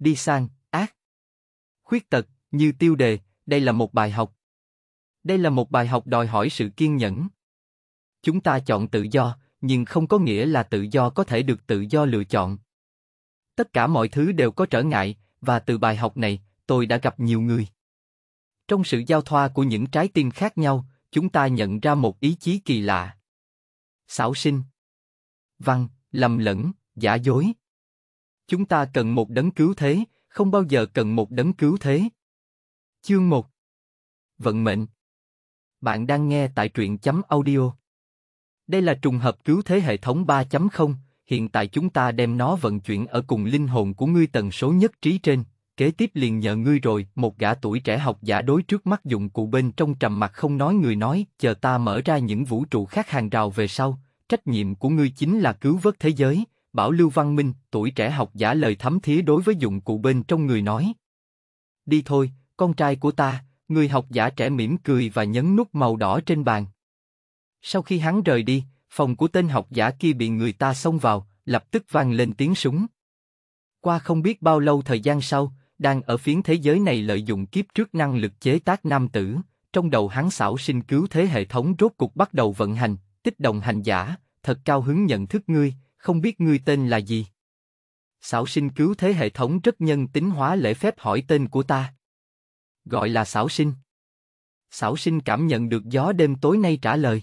đi sang, ác. Khuyết tật, như tiêu đề, đây là một bài học. Đây là một bài học đòi hỏi sự kiên nhẫn. Chúng ta chọn tự do, nhưng không có nghĩa là tự do có thể được tự do lựa chọn. Tất cả mọi thứ đều có trở ngại, và từ bài học này, tôi đã gặp nhiều người. Trong sự giao thoa của những trái tim khác nhau, chúng ta nhận ra một ý chí kỳ lạ. Xảo sinh. Văn, lầm lẫn, giả dối, Chúng ta cần một đấng cứu thế, không bao giờ cần một đấng cứu thế. Chương 1 Vận mệnh Bạn đang nghe tại truyện chấm audio. Đây là trùng hợp cứu thế hệ thống 3.0, hiện tại chúng ta đem nó vận chuyển ở cùng linh hồn của ngươi tần số nhất trí trên, kế tiếp liền nhờ ngươi rồi, một gã tuổi trẻ học giả đối trước mắt dụng cụ bên trong trầm mặt không nói người nói, chờ ta mở ra những vũ trụ khác hàng rào về sau, trách nhiệm của ngươi chính là cứu vớt thế giới, Bảo Lưu Văn Minh, tuổi trẻ học giả lời thấm thía đối với dụng cụ bên trong người nói. Đi thôi, con trai của ta, người học giả trẻ mỉm cười và nhấn nút màu đỏ trên bàn. Sau khi hắn rời đi, phòng của tên học giả kia bị người ta xông vào, lập tức vang lên tiếng súng. Qua không biết bao lâu thời gian sau, đang ở phiến thế giới này lợi dụng kiếp trước năng lực chế tác nam tử, trong đầu hắn xảo sinh cứu thế hệ thống rốt cục bắt đầu vận hành, tích đồng hành giả, thật cao hứng nhận thức ngươi, không biết ngươi tên là gì? Sảo sinh cứu thế hệ thống rất nhân tính hóa lễ phép hỏi tên của ta. Gọi là Sảo sinh. Sảo sinh cảm nhận được gió đêm tối nay trả lời.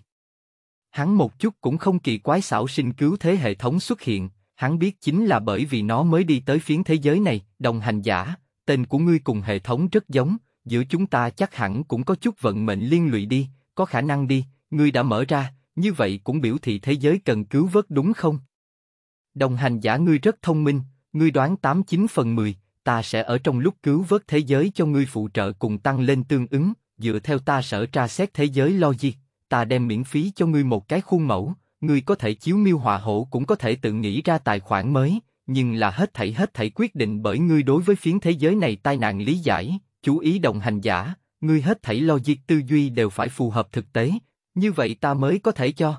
Hắn một chút cũng không kỳ quái Sảo sinh cứu thế hệ thống xuất hiện, hắn biết chính là bởi vì nó mới đi tới phiến thế giới này, đồng hành giả, tên của ngươi cùng hệ thống rất giống, giữa chúng ta chắc hẳn cũng có chút vận mệnh liên lụy đi, có khả năng đi, ngươi đã mở ra, như vậy cũng biểu thị thế giới cần cứu vớt đúng không? Đồng hành giả ngươi rất thông minh, ngươi đoán 89 phần 10, ta sẽ ở trong lúc cứu vớt thế giới cho ngươi phụ trợ cùng tăng lên tương ứng, dựa theo ta sở tra xét thế giới lo gì? ta đem miễn phí cho ngươi một cái khuôn mẫu, ngươi có thể chiếu miêu họa hổ cũng có thể tự nghĩ ra tài khoản mới, nhưng là hết thảy hết thảy quyết định bởi ngươi đối với phiến thế giới này tai nạn lý giải, chú ý đồng hành giả, ngươi hết thảy lo logic tư duy đều phải phù hợp thực tế, như vậy ta mới có thể cho.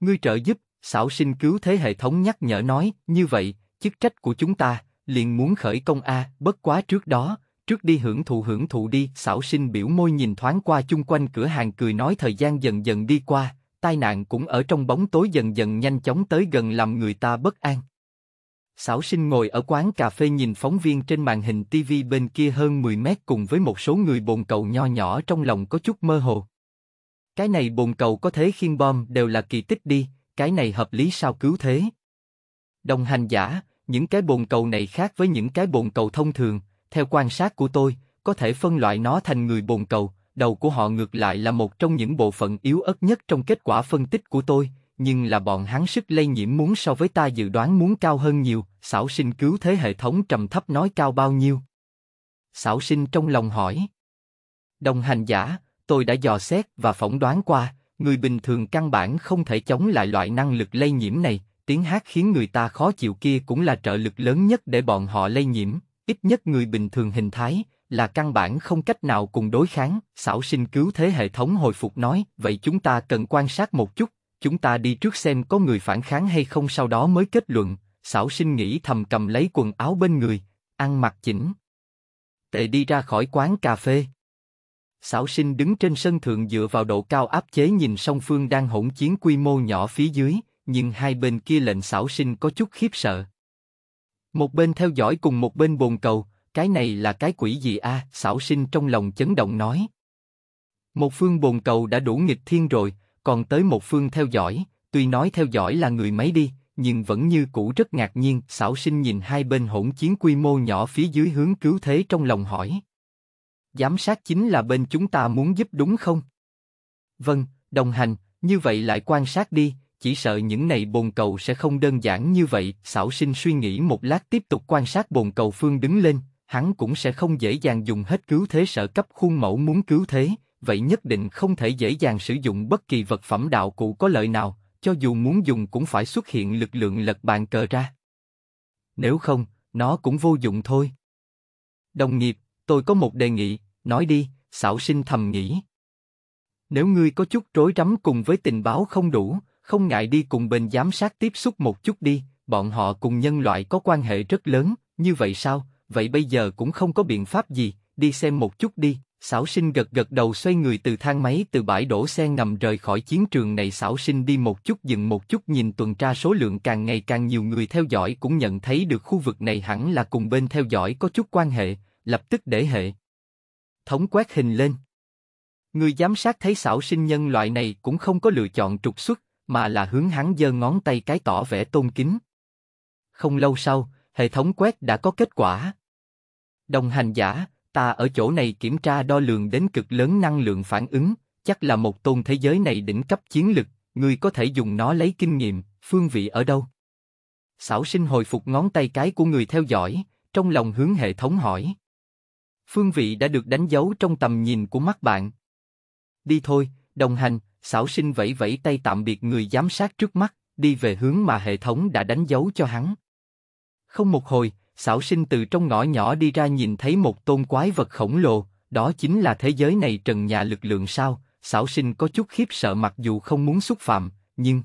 Ngươi trợ giúp, Sảo sinh cứu thế hệ thống nhắc nhở nói, như vậy, chức trách của chúng ta, liền muốn khởi công A, bất quá trước đó, trước đi hưởng thụ hưởng thụ đi, Sảo sinh biểu môi nhìn thoáng qua chung quanh cửa hàng cười nói thời gian dần dần đi qua, tai nạn cũng ở trong bóng tối dần dần nhanh chóng tới gần làm người ta bất an. Sảo sinh ngồi ở quán cà phê nhìn phóng viên trên màn hình TV bên kia hơn 10 mét cùng với một số người bồn cầu nho nhỏ trong lòng có chút mơ hồ. Cái này bồn cầu có thế khiên bom đều là kỳ tích đi, cái này hợp lý sao cứu thế? Đồng hành giả, những cái bồn cầu này khác với những cái bồn cầu thông thường, theo quan sát của tôi, có thể phân loại nó thành người bồn cầu, đầu của họ ngược lại là một trong những bộ phận yếu ớt nhất trong kết quả phân tích của tôi, nhưng là bọn hắn sức lây nhiễm muốn so với ta dự đoán muốn cao hơn nhiều, xảo sinh cứu thế hệ thống trầm thấp nói cao bao nhiêu. Xảo sinh trong lòng hỏi. Đồng hành giả, tôi đã dò xét và phỏng đoán qua, người bình thường căn bản không thể chống lại loại năng lực lây nhiễm này, tiếng hát khiến người ta khó chịu kia cũng là trợ lực lớn nhất để bọn họ lây nhiễm, ít nhất người bình thường hình thái là căn bản không cách nào cùng đối kháng, xảo sinh cứu thế hệ thống hồi phục nói, vậy chúng ta cần quan sát một chút, chúng ta đi trước xem có người phản kháng hay không sau đó mới kết luận, xảo sinh nghĩ thầm cầm lấy quần áo bên người, ăn mặc chỉnh. Tệ đi ra khỏi quán cà phê, Sảo sinh đứng trên sân thượng dựa vào độ cao áp chế nhìn song phương đang hỗn chiến quy mô nhỏ phía dưới, nhưng hai bên kia lệnh Sảo sinh có chút khiếp sợ. Một bên theo dõi cùng một bên bồn cầu, cái này là cái quỷ gì a? À? Xảo sinh trong lòng chấn động nói. Một phương bồn cầu đã đủ nghịch thiên rồi, còn tới một phương theo dõi, tuy nói theo dõi là người mấy đi, nhưng vẫn như cũ rất ngạc nhiên. Sảo sinh nhìn hai bên hỗn chiến quy mô nhỏ phía dưới hướng cứu thế trong lòng hỏi giám sát chính là bên chúng ta muốn giúp đúng không? Vâng, đồng hành, như vậy lại quan sát đi, chỉ sợ những này bồn cầu sẽ không đơn giản như vậy, xảo sinh suy nghĩ một lát tiếp tục quan sát bồn cầu phương đứng lên, hắn cũng sẽ không dễ dàng dùng hết cứu thế sở cấp khuôn mẫu muốn cứu thế, vậy nhất định không thể dễ dàng sử dụng bất kỳ vật phẩm đạo cụ có lợi nào, cho dù muốn dùng cũng phải xuất hiện lực lượng lật bàn cờ ra. Nếu không, nó cũng vô dụng thôi. Đồng nghiệp, tôi có một đề nghị, Nói đi, xảo sinh thầm nghĩ. Nếu ngươi có chút rối rắm cùng với tình báo không đủ, không ngại đi cùng bên giám sát tiếp xúc một chút đi, bọn họ cùng nhân loại có quan hệ rất lớn, như vậy sao, vậy bây giờ cũng không có biện pháp gì, đi xem một chút đi. sảo sinh gật gật đầu xoay người từ thang máy từ bãi đổ xe ngầm rời khỏi chiến trường này sảo sinh đi một chút dừng một chút nhìn tuần tra số lượng càng ngày càng nhiều người theo dõi cũng nhận thấy được khu vực này hẳn là cùng bên theo dõi có chút quan hệ, lập tức để hệ thống quét hình lên. Người giám sát thấy xảo sinh nhân loại này cũng không có lựa chọn trục xuất, mà là hướng hắn giơ ngón tay cái tỏ vẻ tôn kính. Không lâu sau, hệ thống quét đã có kết quả. Đồng hành giả, ta ở chỗ này kiểm tra đo lường đến cực lớn năng lượng phản ứng, chắc là một tôn thế giới này đỉnh cấp chiến lực, người có thể dùng nó lấy kinh nghiệm, phương vị ở đâu. Xảo sinh hồi phục ngón tay cái của người theo dõi, trong lòng hướng hệ thống hỏi. Phương vị đã được đánh dấu trong tầm nhìn của mắt bạn. Đi thôi, đồng hành, xảo sinh vẫy vẫy tay tạm biệt người giám sát trước mắt, đi về hướng mà hệ thống đã đánh dấu cho hắn. Không một hồi, xảo sinh từ trong ngõ nhỏ đi ra nhìn thấy một tôn quái vật khổng lồ, đó chính là thế giới này trần nhà lực lượng sao, xảo sinh có chút khiếp sợ mặc dù không muốn xúc phạm, nhưng...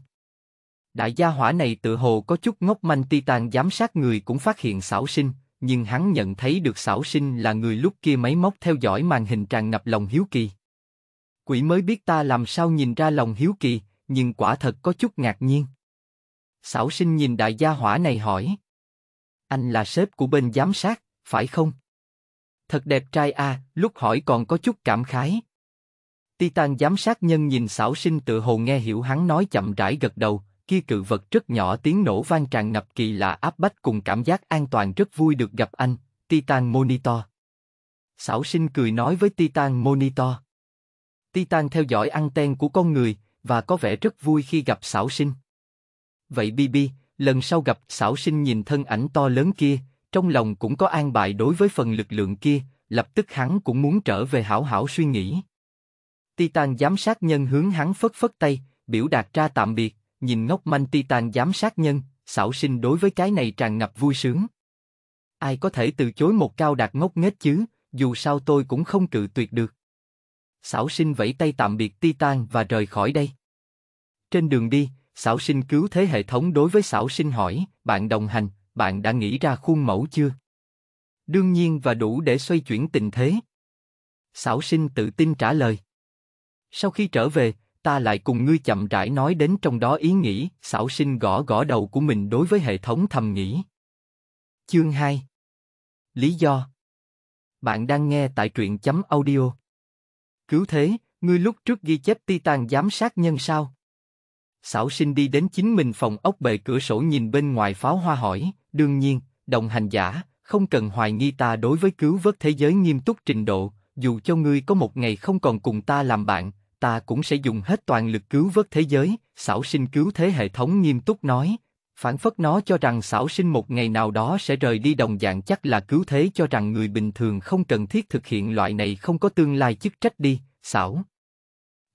Đại gia hỏa này tự hồ có chút ngốc manh titan giám sát người cũng phát hiện xảo sinh, nhưng hắn nhận thấy được xảo sinh là người lúc kia máy móc theo dõi màn hình tràn ngập lòng hiếu kỳ. Quỷ mới biết ta làm sao nhìn ra lòng hiếu kỳ, nhưng quả thật có chút ngạc nhiên. Xảo sinh nhìn đại gia hỏa này hỏi. Anh là sếp của bên giám sát, phải không? Thật đẹp trai à, lúc hỏi còn có chút cảm khái. Titan giám sát nhân nhìn xảo sinh tự hồ nghe hiểu hắn nói chậm rãi gật đầu, kia cự vật rất nhỏ tiếng nổ vang tràn ngập kỳ lạ áp bách cùng cảm giác an toàn rất vui được gặp anh, Titan Monitor. Sảo sinh cười nói với Titan Monitor. Titan theo dõi anten của con người, và có vẻ rất vui khi gặp Sảo sinh. Vậy Bibi lần sau gặp Sảo sinh nhìn thân ảnh to lớn kia, trong lòng cũng có an bài đối với phần lực lượng kia, lập tức hắn cũng muốn trở về hảo hảo suy nghĩ. Titan giám sát nhân hướng hắn phất phất tay, biểu đạt ra tạm biệt, nhìn ngốc manh Titan giám sát nhân, xảo sinh đối với cái này tràn ngập vui sướng. Ai có thể từ chối một cao đạt ngốc nghếch chứ, dù sao tôi cũng không cự tuyệt được. Xảo sinh vẫy tay tạm biệt Titan và rời khỏi đây. Trên đường đi, xảo sinh cứu thế hệ thống đối với xảo sinh hỏi, bạn đồng hành, bạn đã nghĩ ra khuôn mẫu chưa? Đương nhiên và đủ để xoay chuyển tình thế. Xảo sinh tự tin trả lời. Sau khi trở về, ta lại cùng ngươi chậm rãi nói đến trong đó ý nghĩ, xảo sinh gõ gõ đầu của mình đối với hệ thống thầm nghĩ. Chương 2 Lý do Bạn đang nghe tại truyện chấm audio. Cứu thế, ngươi lúc trước ghi chép Titan giám sát nhân sao? Xảo sinh đi đến chính mình phòng ốc bề cửa sổ nhìn bên ngoài pháo hoa hỏi, đương nhiên, đồng hành giả, không cần hoài nghi ta đối với cứu vớt thế giới nghiêm túc trình độ, dù cho ngươi có một ngày không còn cùng ta làm bạn, ta cũng sẽ dùng hết toàn lực cứu vớt thế giới, xảo sinh cứu thế hệ thống nghiêm túc nói, phản phất nó cho rằng xảo sinh một ngày nào đó sẽ rời đi đồng dạng chắc là cứu thế cho rằng người bình thường không cần thiết thực hiện loại này không có tương lai chức trách đi, xảo.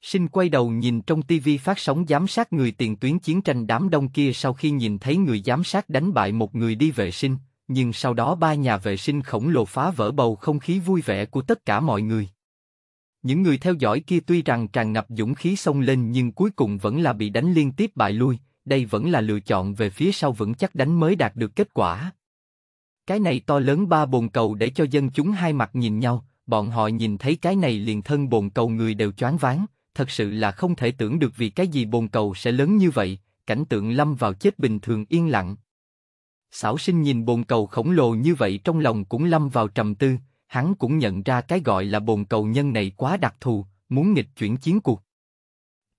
Sinh quay đầu nhìn trong tivi phát sóng giám sát người tiền tuyến chiến tranh đám đông kia sau khi nhìn thấy người giám sát đánh bại một người đi vệ sinh, nhưng sau đó ba nhà vệ sinh khổng lồ phá vỡ bầu không khí vui vẻ của tất cả mọi người. Những người theo dõi kia tuy rằng tràn ngập dũng khí xông lên nhưng cuối cùng vẫn là bị đánh liên tiếp bại lui, đây vẫn là lựa chọn về phía sau vững chắc đánh mới đạt được kết quả. Cái này to lớn ba bồn cầu để cho dân chúng hai mặt nhìn nhau, bọn họ nhìn thấy cái này liền thân bồn cầu người đều choáng váng, thật sự là không thể tưởng được vì cái gì bồn cầu sẽ lớn như vậy, cảnh tượng lâm vào chết bình thường yên lặng. Sảo sinh nhìn bồn cầu khổng lồ như vậy trong lòng cũng lâm vào trầm tư, hắn cũng nhận ra cái gọi là bồn cầu nhân này quá đặc thù, muốn nghịch chuyển chiến cuộc.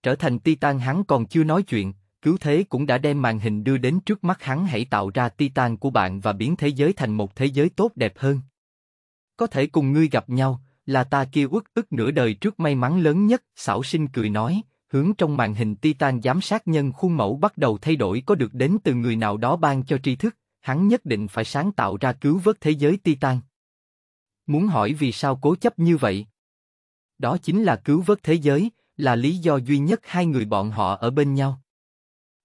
Trở thành Titan hắn còn chưa nói chuyện, cứu thế cũng đã đem màn hình đưa đến trước mắt hắn hãy tạo ra Titan của bạn và biến thế giới thành một thế giới tốt đẹp hơn. Có thể cùng ngươi gặp nhau, là ta kia uất ức nửa đời trước may mắn lớn nhất, xảo sinh cười nói, hướng trong màn hình Titan giám sát nhân khuôn mẫu bắt đầu thay đổi có được đến từ người nào đó ban cho tri thức, hắn nhất định phải sáng tạo ra cứu vớt thế giới Titan. Muốn hỏi vì sao cố chấp như vậy? Đó chính là cứu vớt thế giới, là lý do duy nhất hai người bọn họ ở bên nhau.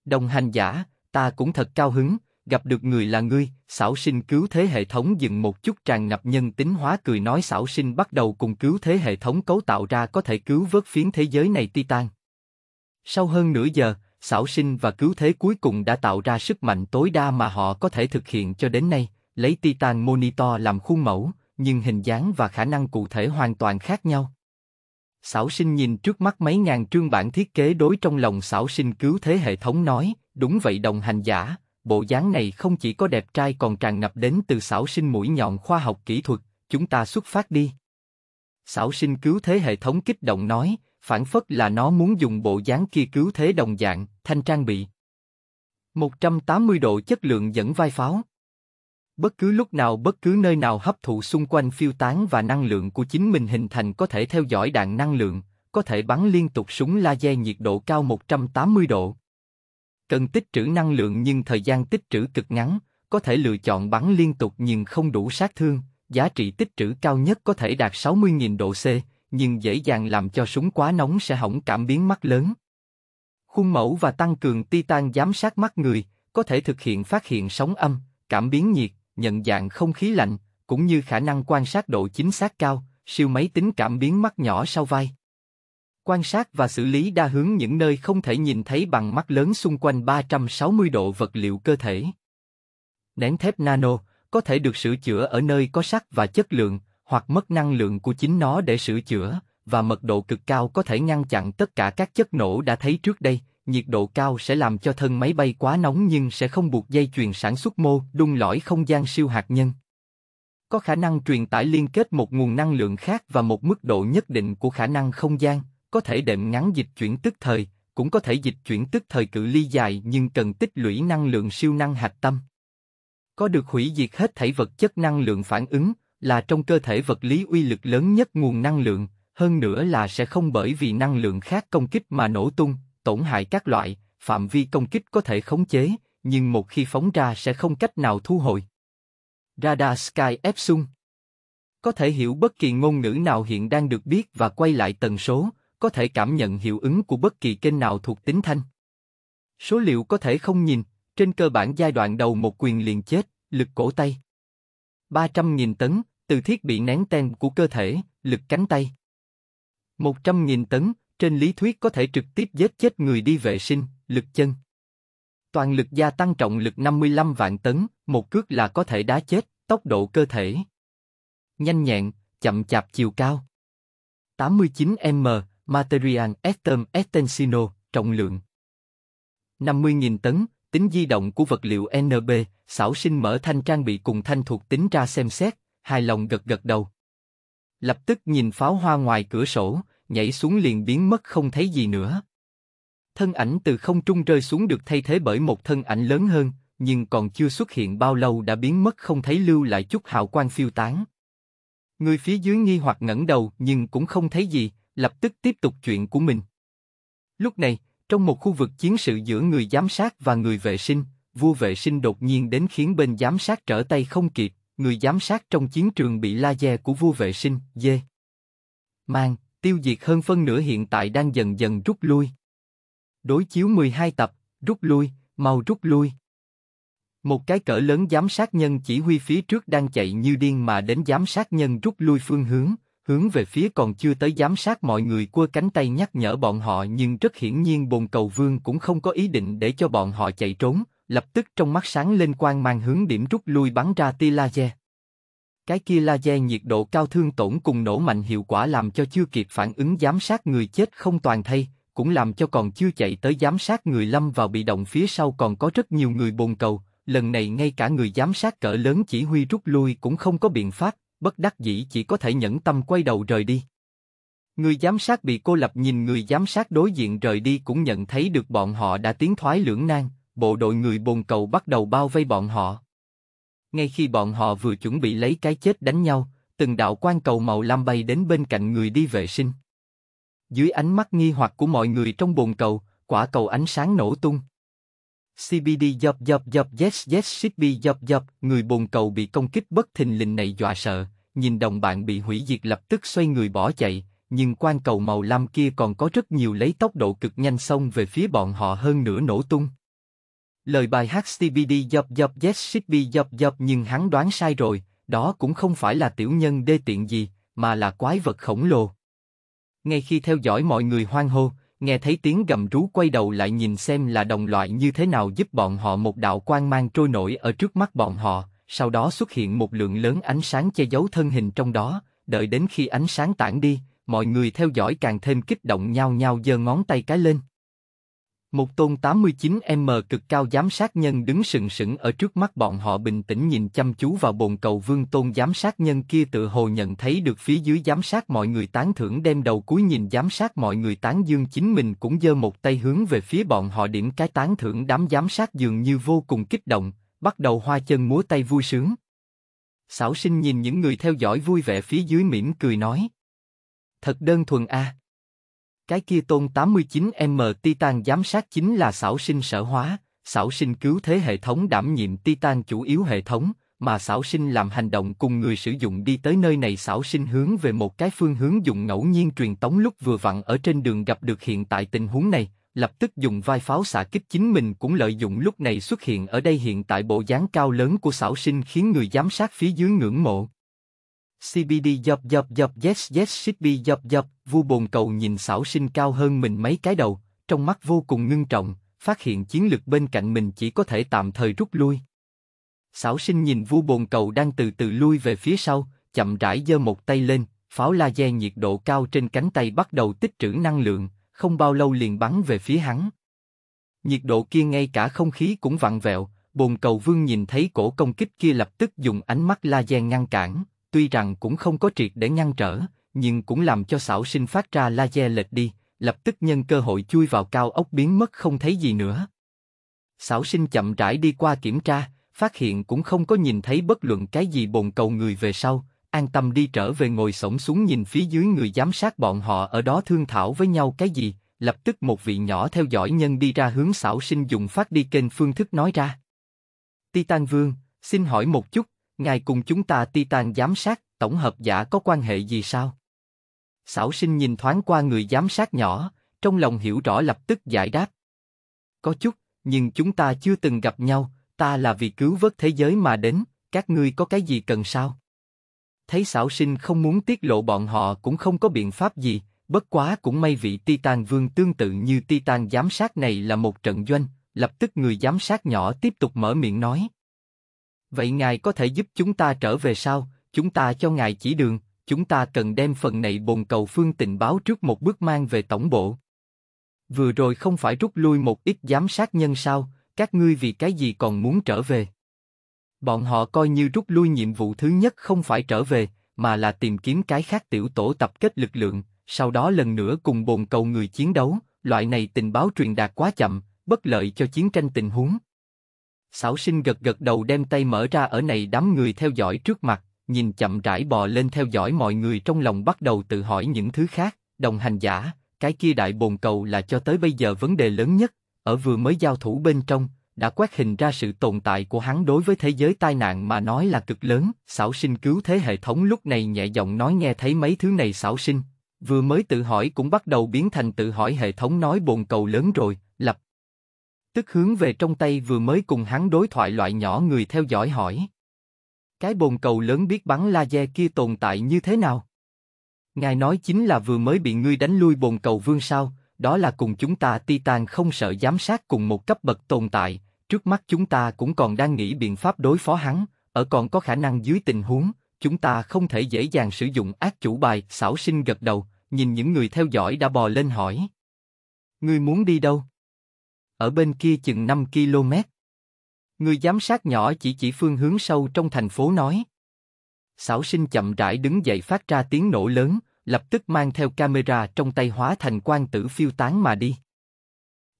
Đồng hành giả, ta cũng thật cao hứng, gặp được người là ngươi, xảo sinh cứu thế hệ thống dừng một chút tràn ngập nhân tính hóa cười nói xảo sinh bắt đầu cùng cứu thế hệ thống cấu tạo ra có thể cứu vớt phiến thế giới này titan. Sau hơn nửa giờ, xảo sinh và cứu thế cuối cùng đã tạo ra sức mạnh tối đa mà họ có thể thực hiện cho đến nay, lấy titan monitor làm khuôn mẫu, nhưng hình dáng và khả năng cụ thể hoàn toàn khác nhau. Sảo sinh nhìn trước mắt mấy ngàn trương bản thiết kế đối trong lòng sảo sinh cứu thế hệ thống nói, đúng vậy đồng hành giả, bộ dáng này không chỉ có đẹp trai còn tràn ngập đến từ sảo sinh mũi nhọn khoa học kỹ thuật, chúng ta xuất phát đi. Sảo sinh cứu thế hệ thống kích động nói, phản phất là nó muốn dùng bộ dáng kia cứu thế đồng dạng, thanh trang bị. 180 độ chất lượng dẫn vai pháo bất cứ lúc nào bất cứ nơi nào hấp thụ xung quanh phiêu tán và năng lượng của chính mình hình thành có thể theo dõi đạn năng lượng, có thể bắn liên tục súng laser nhiệt độ cao 180 độ. Cần tích trữ năng lượng nhưng thời gian tích trữ cực ngắn, có thể lựa chọn bắn liên tục nhưng không đủ sát thương, giá trị tích trữ cao nhất có thể đạt 60.000 độ C, nhưng dễ dàng làm cho súng quá nóng sẽ hỏng cảm biến mắt lớn. Khuôn mẫu và tăng cường titan giám sát mắt người, có thể thực hiện phát hiện sóng âm, cảm biến nhiệt, nhận dạng không khí lạnh, cũng như khả năng quan sát độ chính xác cao, siêu máy tính cảm biến mắt nhỏ sau vai. Quan sát và xử lý đa hướng những nơi không thể nhìn thấy bằng mắt lớn xung quanh 360 độ vật liệu cơ thể. Nén thép nano có thể được sửa chữa ở nơi có sắt và chất lượng, hoặc mất năng lượng của chính nó để sửa chữa, và mật độ cực cao có thể ngăn chặn tất cả các chất nổ đã thấy trước đây, nhiệt độ cao sẽ làm cho thân máy bay quá nóng nhưng sẽ không buộc dây chuyền sản xuất mô đun lõi không gian siêu hạt nhân. Có khả năng truyền tải liên kết một nguồn năng lượng khác và một mức độ nhất định của khả năng không gian, có thể đệm ngắn dịch chuyển tức thời, cũng có thể dịch chuyển tức thời cự ly dài nhưng cần tích lũy năng lượng siêu năng hạt tâm. Có được hủy diệt hết thảy vật chất năng lượng phản ứng là trong cơ thể vật lý uy lực lớn nhất nguồn năng lượng, hơn nữa là sẽ không bởi vì năng lượng khác công kích mà nổ tung, tổn hại các loại, phạm vi công kích có thể khống chế, nhưng một khi phóng ra sẽ không cách nào thu hồi. Radar Sky Epsilon Có thể hiểu bất kỳ ngôn ngữ nào hiện đang được biết và quay lại tần số, có thể cảm nhận hiệu ứng của bất kỳ kênh nào thuộc tính thanh. Số liệu có thể không nhìn, trên cơ bản giai đoạn đầu một quyền liền chết, lực cổ tay. 300.000 tấn, từ thiết bị nén ten của cơ thể, lực cánh tay. 100.000 tấn, trên lý thuyết có thể trực tiếp giết chết người đi vệ sinh, lực chân. Toàn lực gia tăng trọng lực 55 vạn tấn, một cước là có thể đá chết, tốc độ cơ thể. Nhanh nhẹn, chậm chạp chiều cao. 89M, Material Estem Estensino, trọng lượng. 50.000 tấn, tính di động của vật liệu NB, xảo sinh mở thanh trang bị cùng thanh thuộc tính ra xem xét, hài lòng gật gật đầu. Lập tức nhìn pháo hoa ngoài cửa sổ, nhảy xuống liền biến mất không thấy gì nữa. Thân ảnh từ không trung rơi xuống được thay thế bởi một thân ảnh lớn hơn, nhưng còn chưa xuất hiện bao lâu đã biến mất không thấy lưu lại chút hào quang phiêu tán. Người phía dưới nghi hoặc ngẩng đầu nhưng cũng không thấy gì, lập tức tiếp tục chuyện của mình. Lúc này, trong một khu vực chiến sự giữa người giám sát và người vệ sinh, vua vệ sinh đột nhiên đến khiến bên giám sát trở tay không kịp, người giám sát trong chiến trường bị laser của vua vệ sinh, dê. Mang, tiêu diệt hơn phân nửa hiện tại đang dần dần rút lui. Đối chiếu 12 tập, rút lui, mau rút lui. Một cái cỡ lớn giám sát nhân chỉ huy phía trước đang chạy như điên mà đến giám sát nhân rút lui phương hướng, hướng về phía còn chưa tới giám sát mọi người quơ cánh tay nhắc nhở bọn họ nhưng rất hiển nhiên bồn cầu vương cũng không có ý định để cho bọn họ chạy trốn, lập tức trong mắt sáng lên quang mang hướng điểm rút lui bắn ra tia laser. Cái kia laser nhiệt độ cao thương tổn cùng nổ mạnh hiệu quả làm cho chưa kịp phản ứng giám sát người chết không toàn thay, cũng làm cho còn chưa chạy tới giám sát người lâm vào bị động phía sau còn có rất nhiều người bồn cầu, lần này ngay cả người giám sát cỡ lớn chỉ huy rút lui cũng không có biện pháp, bất đắc dĩ chỉ có thể nhẫn tâm quay đầu rời đi. Người giám sát bị cô lập nhìn người giám sát đối diện rời đi cũng nhận thấy được bọn họ đã tiến thoái lưỡng nan, bộ đội người bồn cầu bắt đầu bao vây bọn họ. Ngay khi bọn họ vừa chuẩn bị lấy cái chết đánh nhau, từng đạo quan cầu màu lam bay đến bên cạnh người đi vệ sinh. Dưới ánh mắt nghi hoặc của mọi người trong bồn cầu, quả cầu ánh sáng nổ tung. CBD dập dập dập yes yes CB dập dập, người bồn cầu bị công kích bất thình lình này dọa sợ, nhìn đồng bạn bị hủy diệt lập tức xoay người bỏ chạy, nhưng quan cầu màu lam kia còn có rất nhiều lấy tốc độ cực nhanh xông về phía bọn họ hơn nửa nổ tung. Lời bài hát Stevie D dập dọc yes should dập dập nhưng hắn đoán sai rồi, đó cũng không phải là tiểu nhân đê tiện gì, mà là quái vật khổng lồ. Ngay khi theo dõi mọi người hoang hô, nghe thấy tiếng gầm rú quay đầu lại nhìn xem là đồng loại như thế nào giúp bọn họ một đạo quang mang trôi nổi ở trước mắt bọn họ, sau đó xuất hiện một lượng lớn ánh sáng che giấu thân hình trong đó, đợi đến khi ánh sáng tản đi, mọi người theo dõi càng thêm kích động nhau nhau giơ ngón tay cái lên. Một tôn 89M cực cao giám sát nhân đứng sừng sững ở trước mắt bọn họ bình tĩnh nhìn chăm chú vào bồn cầu vương tôn giám sát nhân kia tự hồ nhận thấy được phía dưới giám sát mọi người tán thưởng đem đầu cúi nhìn giám sát mọi người tán dương chính mình cũng giơ một tay hướng về phía bọn họ điểm cái tán thưởng đám giám sát dường như vô cùng kích động, bắt đầu hoa chân múa tay vui sướng. sảo sinh nhìn những người theo dõi vui vẻ phía dưới mỉm cười nói. Thật đơn thuần a à. Cái kia tôn 89M Titan giám sát chính là xảo sinh sở hóa, xảo sinh cứu thế hệ thống đảm nhiệm Titan chủ yếu hệ thống, mà xảo sinh làm hành động cùng người sử dụng đi tới nơi này xảo sinh hướng về một cái phương hướng dùng ngẫu nhiên truyền tống lúc vừa vặn ở trên đường gặp được hiện tại tình huống này, lập tức dùng vai pháo xạ kích chính mình cũng lợi dụng lúc này xuất hiện ở đây hiện tại bộ dáng cao lớn của xảo sinh khiến người giám sát phía dưới ngưỡng mộ. CBD dập dập dập yes yes should be dập dập, vu bồn cầu nhìn xảo sinh cao hơn mình mấy cái đầu, trong mắt vô cùng ngưng trọng, phát hiện chiến lược bên cạnh mình chỉ có thể tạm thời rút lui. Xảo sinh nhìn vu bồn cầu đang từ từ lui về phía sau, chậm rãi giơ một tay lên, pháo laser nhiệt độ cao trên cánh tay bắt đầu tích trữ năng lượng, không bao lâu liền bắn về phía hắn. Nhiệt độ kia ngay cả không khí cũng vặn vẹo, bồn cầu vương nhìn thấy cổ công kích kia lập tức dùng ánh mắt laser ngăn cản tuy rằng cũng không có triệt để ngăn trở, nhưng cũng làm cho xảo sinh phát ra laser lệch đi, lập tức nhân cơ hội chui vào cao ốc biến mất không thấy gì nữa. Xảo sinh chậm rãi đi qua kiểm tra, phát hiện cũng không có nhìn thấy bất luận cái gì bồn cầu người về sau, an tâm đi trở về ngồi sổng xuống nhìn phía dưới người giám sát bọn họ ở đó thương thảo với nhau cái gì, lập tức một vị nhỏ theo dõi nhân đi ra hướng xảo sinh dùng phát đi kênh phương thức nói ra. Titan Vương, xin hỏi một chút, Ngài cùng chúng ta Titan giám sát, tổng hợp giả có quan hệ gì sao? Xảo sinh nhìn thoáng qua người giám sát nhỏ, trong lòng hiểu rõ lập tức giải đáp. Có chút, nhưng chúng ta chưa từng gặp nhau, ta là vì cứu vớt thế giới mà đến, các ngươi có cái gì cần sao? Thấy xảo sinh không muốn tiết lộ bọn họ cũng không có biện pháp gì, bất quá cũng may vị Titan Vương tương tự như Titan giám sát này là một trận doanh, lập tức người giám sát nhỏ tiếp tục mở miệng nói. Vậy ngài có thể giúp chúng ta trở về sao? Chúng ta cho ngài chỉ đường, chúng ta cần đem phần này bồn cầu phương tình báo trước một bước mang về tổng bộ. Vừa rồi không phải rút lui một ít giám sát nhân sao, các ngươi vì cái gì còn muốn trở về? Bọn họ coi như rút lui nhiệm vụ thứ nhất không phải trở về, mà là tìm kiếm cái khác tiểu tổ tập kết lực lượng, sau đó lần nữa cùng bồn cầu người chiến đấu, loại này tình báo truyền đạt quá chậm, bất lợi cho chiến tranh tình huống. Sảo sinh gật gật đầu đem tay mở ra ở này đám người theo dõi trước mặt, nhìn chậm rãi bò lên theo dõi mọi người trong lòng bắt đầu tự hỏi những thứ khác, đồng hành giả, cái kia đại bồn cầu là cho tới bây giờ vấn đề lớn nhất, ở vừa mới giao thủ bên trong, đã quét hình ra sự tồn tại của hắn đối với thế giới tai nạn mà nói là cực lớn. Sảo sinh cứu thế hệ thống lúc này nhẹ giọng nói nghe thấy mấy thứ này sảo sinh, vừa mới tự hỏi cũng bắt đầu biến thành tự hỏi hệ thống nói bồn cầu lớn rồi, lập Tức hướng về trong tay vừa mới cùng hắn đối thoại loại nhỏ người theo dõi hỏi. Cái bồn cầu lớn biết bắn laser kia tồn tại như thế nào? Ngài nói chính là vừa mới bị ngươi đánh lui bồn cầu vương sao, đó là cùng chúng ta Titan không sợ giám sát cùng một cấp bậc tồn tại, trước mắt chúng ta cũng còn đang nghĩ biện pháp đối phó hắn, ở còn có khả năng dưới tình huống, chúng ta không thể dễ dàng sử dụng ác chủ bài, xảo sinh gật đầu, nhìn những người theo dõi đã bò lên hỏi. Ngươi muốn đi đâu? ở bên kia chừng 5 km. Người giám sát nhỏ chỉ chỉ phương hướng sâu trong thành phố nói. Xảo sinh chậm rãi đứng dậy phát ra tiếng nổ lớn, lập tức mang theo camera trong tay hóa thành quan tử phiêu tán mà đi.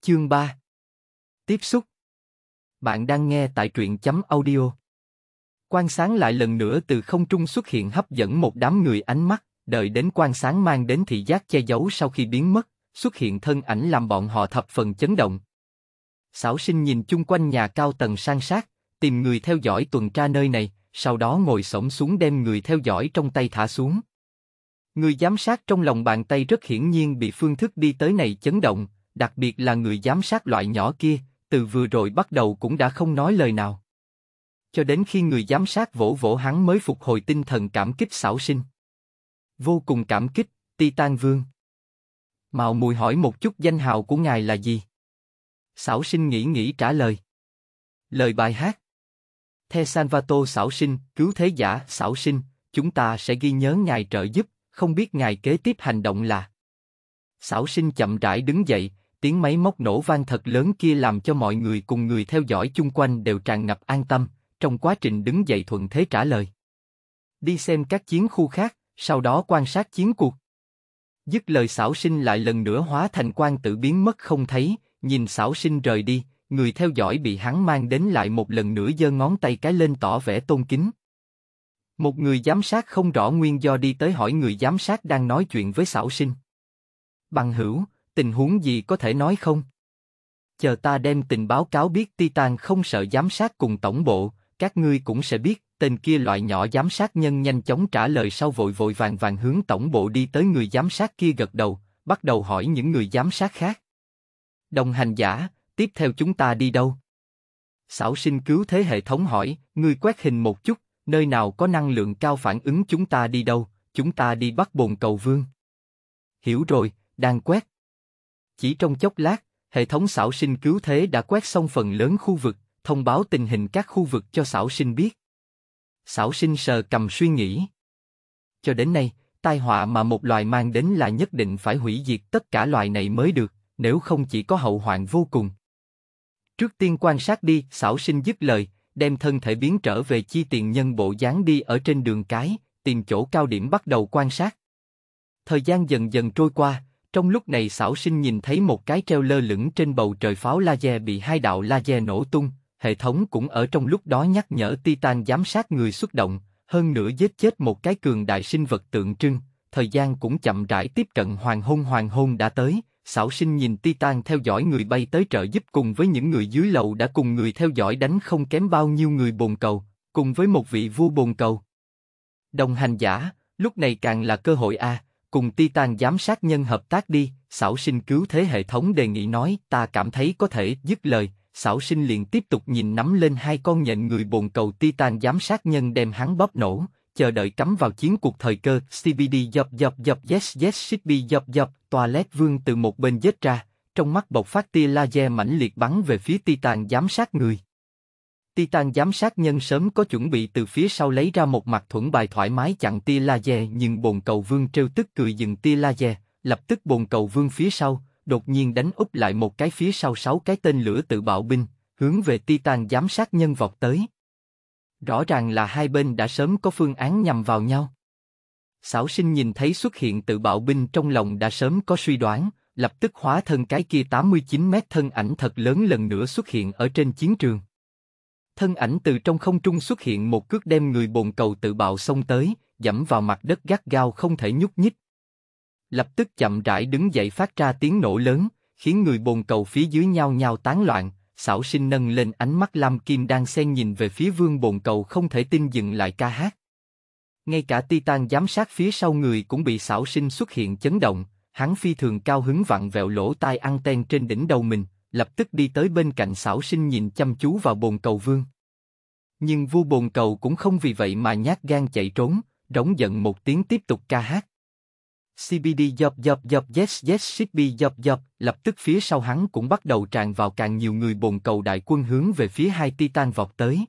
Chương 3 Tiếp xúc Bạn đang nghe tại truyện chấm audio. Quan sáng lại lần nữa từ không trung xuất hiện hấp dẫn một đám người ánh mắt, đợi đến quan sáng mang đến thị giác che giấu sau khi biến mất, xuất hiện thân ảnh làm bọn họ thập phần chấn động. Sảo sinh nhìn chung quanh nhà cao tầng sang sát, tìm người theo dõi tuần tra nơi này, sau đó ngồi xổm xuống đem người theo dõi trong tay thả xuống. Người giám sát trong lòng bàn tay rất hiển nhiên bị phương thức đi tới này chấn động, đặc biệt là người giám sát loại nhỏ kia, từ vừa rồi bắt đầu cũng đã không nói lời nào. Cho đến khi người giám sát vỗ vỗ hắn mới phục hồi tinh thần cảm kích Sảo sinh. Vô cùng cảm kích, Titan Vương. Mạo mùi hỏi một chút danh hào của ngài là gì? Sảo sinh nghĩ nghĩ trả lời. Lời bài hát The Sanvato Sảo sinh, cứu thế giả Sảo sinh, chúng ta sẽ ghi nhớ Ngài trợ giúp, không biết Ngài kế tiếp hành động là. Sảo sinh chậm rãi đứng dậy, tiếng máy móc nổ vang thật lớn kia làm cho mọi người cùng người theo dõi chung quanh đều tràn ngập an tâm, trong quá trình đứng dậy thuận thế trả lời. Đi xem các chiến khu khác, sau đó quan sát chiến cuộc. Dứt lời xảo sinh lại lần nữa hóa thành quan tử biến mất không thấy, nhìn xảo sinh rời đi, người theo dõi bị hắn mang đến lại một lần nữa giơ ngón tay cái lên tỏ vẻ tôn kính. Một người giám sát không rõ nguyên do đi tới hỏi người giám sát đang nói chuyện với xảo sinh. Bằng hữu, tình huống gì có thể nói không? Chờ ta đem tình báo cáo biết Titan không sợ giám sát cùng tổng bộ, các ngươi cũng sẽ biết, tên kia loại nhỏ giám sát nhân nhanh chóng trả lời sau vội vội vàng vàng hướng tổng bộ đi tới người giám sát kia gật đầu, bắt đầu hỏi những người giám sát khác. Đồng hành giả, tiếp theo chúng ta đi đâu? Sảo sinh cứu thế hệ thống hỏi, ngươi quét hình một chút, nơi nào có năng lượng cao phản ứng chúng ta đi đâu, chúng ta đi bắt bồn cầu vương. Hiểu rồi, đang quét. Chỉ trong chốc lát, hệ thống Sảo sinh cứu thế đã quét xong phần lớn khu vực, thông báo tình hình các khu vực cho Sảo sinh biết. Sảo sinh sờ cầm suy nghĩ. Cho đến nay, tai họa mà một loài mang đến là nhất định phải hủy diệt tất cả loài này mới được nếu không chỉ có hậu hoạn vô cùng. Trước tiên quan sát đi, xảo sinh dứt lời, đem thân thể biến trở về chi tiền nhân bộ dáng đi ở trên đường cái, tìm chỗ cao điểm bắt đầu quan sát. Thời gian dần dần trôi qua, trong lúc này xảo sinh nhìn thấy một cái treo lơ lửng trên bầu trời pháo laser bị hai đạo laser nổ tung, hệ thống cũng ở trong lúc đó nhắc nhở Titan giám sát người xuất động, hơn nữa giết chết một cái cường đại sinh vật tượng trưng, thời gian cũng chậm rãi tiếp cận hoàng hôn hoàng hôn đã tới, Sảo sinh nhìn Titan theo dõi người bay tới trợ giúp cùng với những người dưới lầu đã cùng người theo dõi đánh không kém bao nhiêu người bồn cầu, cùng với một vị vua bồn cầu. Đồng hành giả, lúc này càng là cơ hội a, à, cùng Titan giám sát nhân hợp tác đi, Sảo sinh cứu thế hệ thống đề nghị nói, ta cảm thấy có thể, dứt lời, Sảo sinh liền tiếp tục nhìn nắm lên hai con nhện người bồn cầu Titan giám sát nhân đem hắn bóp nổ, chờ đợi cắm vào chiến cuộc thời cơ, CBD dập dập dập yes yes CBD be dập dập, toilet vương từ một bên dết ra, trong mắt bộc phát tia laser mãnh liệt bắn về phía Titan giám sát người. Titan giám sát nhân sớm có chuẩn bị từ phía sau lấy ra một mặt thuẫn bài thoải mái chặn tia laser nhưng bồn cầu vương trêu tức cười dừng tia laser, lập tức bồn cầu vương phía sau, đột nhiên đánh úp lại một cái phía sau sáu cái tên lửa tự bạo binh, hướng về Titan giám sát nhân vọt tới. Rõ ràng là hai bên đã sớm có phương án nhằm vào nhau. Sảo sinh nhìn thấy xuất hiện tự bạo binh trong lòng đã sớm có suy đoán, lập tức hóa thân cái kia 89 mét thân ảnh thật lớn lần nữa xuất hiện ở trên chiến trường. Thân ảnh từ trong không trung xuất hiện một cước đem người bồn cầu tự bạo xông tới, dẫm vào mặt đất gắt gao không thể nhúc nhích. Lập tức chậm rãi đứng dậy phát ra tiếng nổ lớn, khiến người bồn cầu phía dưới nhao nhao tán loạn, xảo sinh nâng lên ánh mắt lam kim đang xen nhìn về phía vương bồn cầu không thể tin dừng lại ca hát. Ngay cả Titan giám sát phía sau người cũng bị xảo sinh xuất hiện chấn động, hắn phi thường cao hứng vặn vẹo lỗ tai ăn ten trên đỉnh đầu mình, lập tức đi tới bên cạnh xảo sinh nhìn chăm chú vào bồn cầu vương. Nhưng vua bồn cầu cũng không vì vậy mà nhát gan chạy trốn, rống giận một tiếng tiếp tục ca hát. CBD dập dập dập yes yes CB dập dập, lập tức phía sau hắn cũng bắt đầu tràn vào càng nhiều người bồn cầu đại quân hướng về phía hai Titan vọt tới.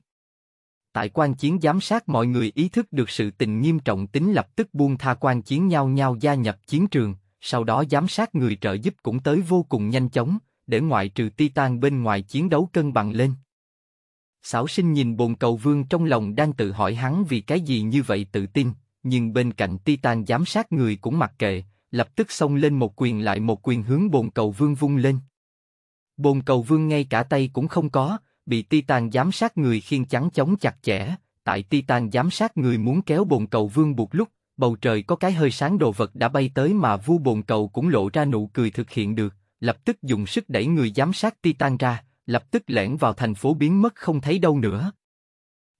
Tại quan chiến giám sát mọi người ý thức được sự tình nghiêm trọng tính lập tức buông tha quan chiến nhau nhau gia nhập chiến trường, sau đó giám sát người trợ giúp cũng tới vô cùng nhanh chóng, để ngoại trừ Titan bên ngoài chiến đấu cân bằng lên. Sảo sinh nhìn bồn cầu vương trong lòng đang tự hỏi hắn vì cái gì như vậy tự tin, nhưng bên cạnh Titan giám sát người cũng mặc kệ, lập tức xông lên một quyền lại một quyền hướng bồn cầu vương vung lên. Bồn cầu vương ngay cả tay cũng không có, bị Titan giám sát người khiên chắn chống chặt chẽ, tại Titan giám sát người muốn kéo bồn cầu vương buộc lúc, bầu trời có cái hơi sáng đồ vật đã bay tới mà vu bồn cầu cũng lộ ra nụ cười thực hiện được, lập tức dùng sức đẩy người giám sát Titan ra, lập tức lẻn vào thành phố biến mất không thấy đâu nữa.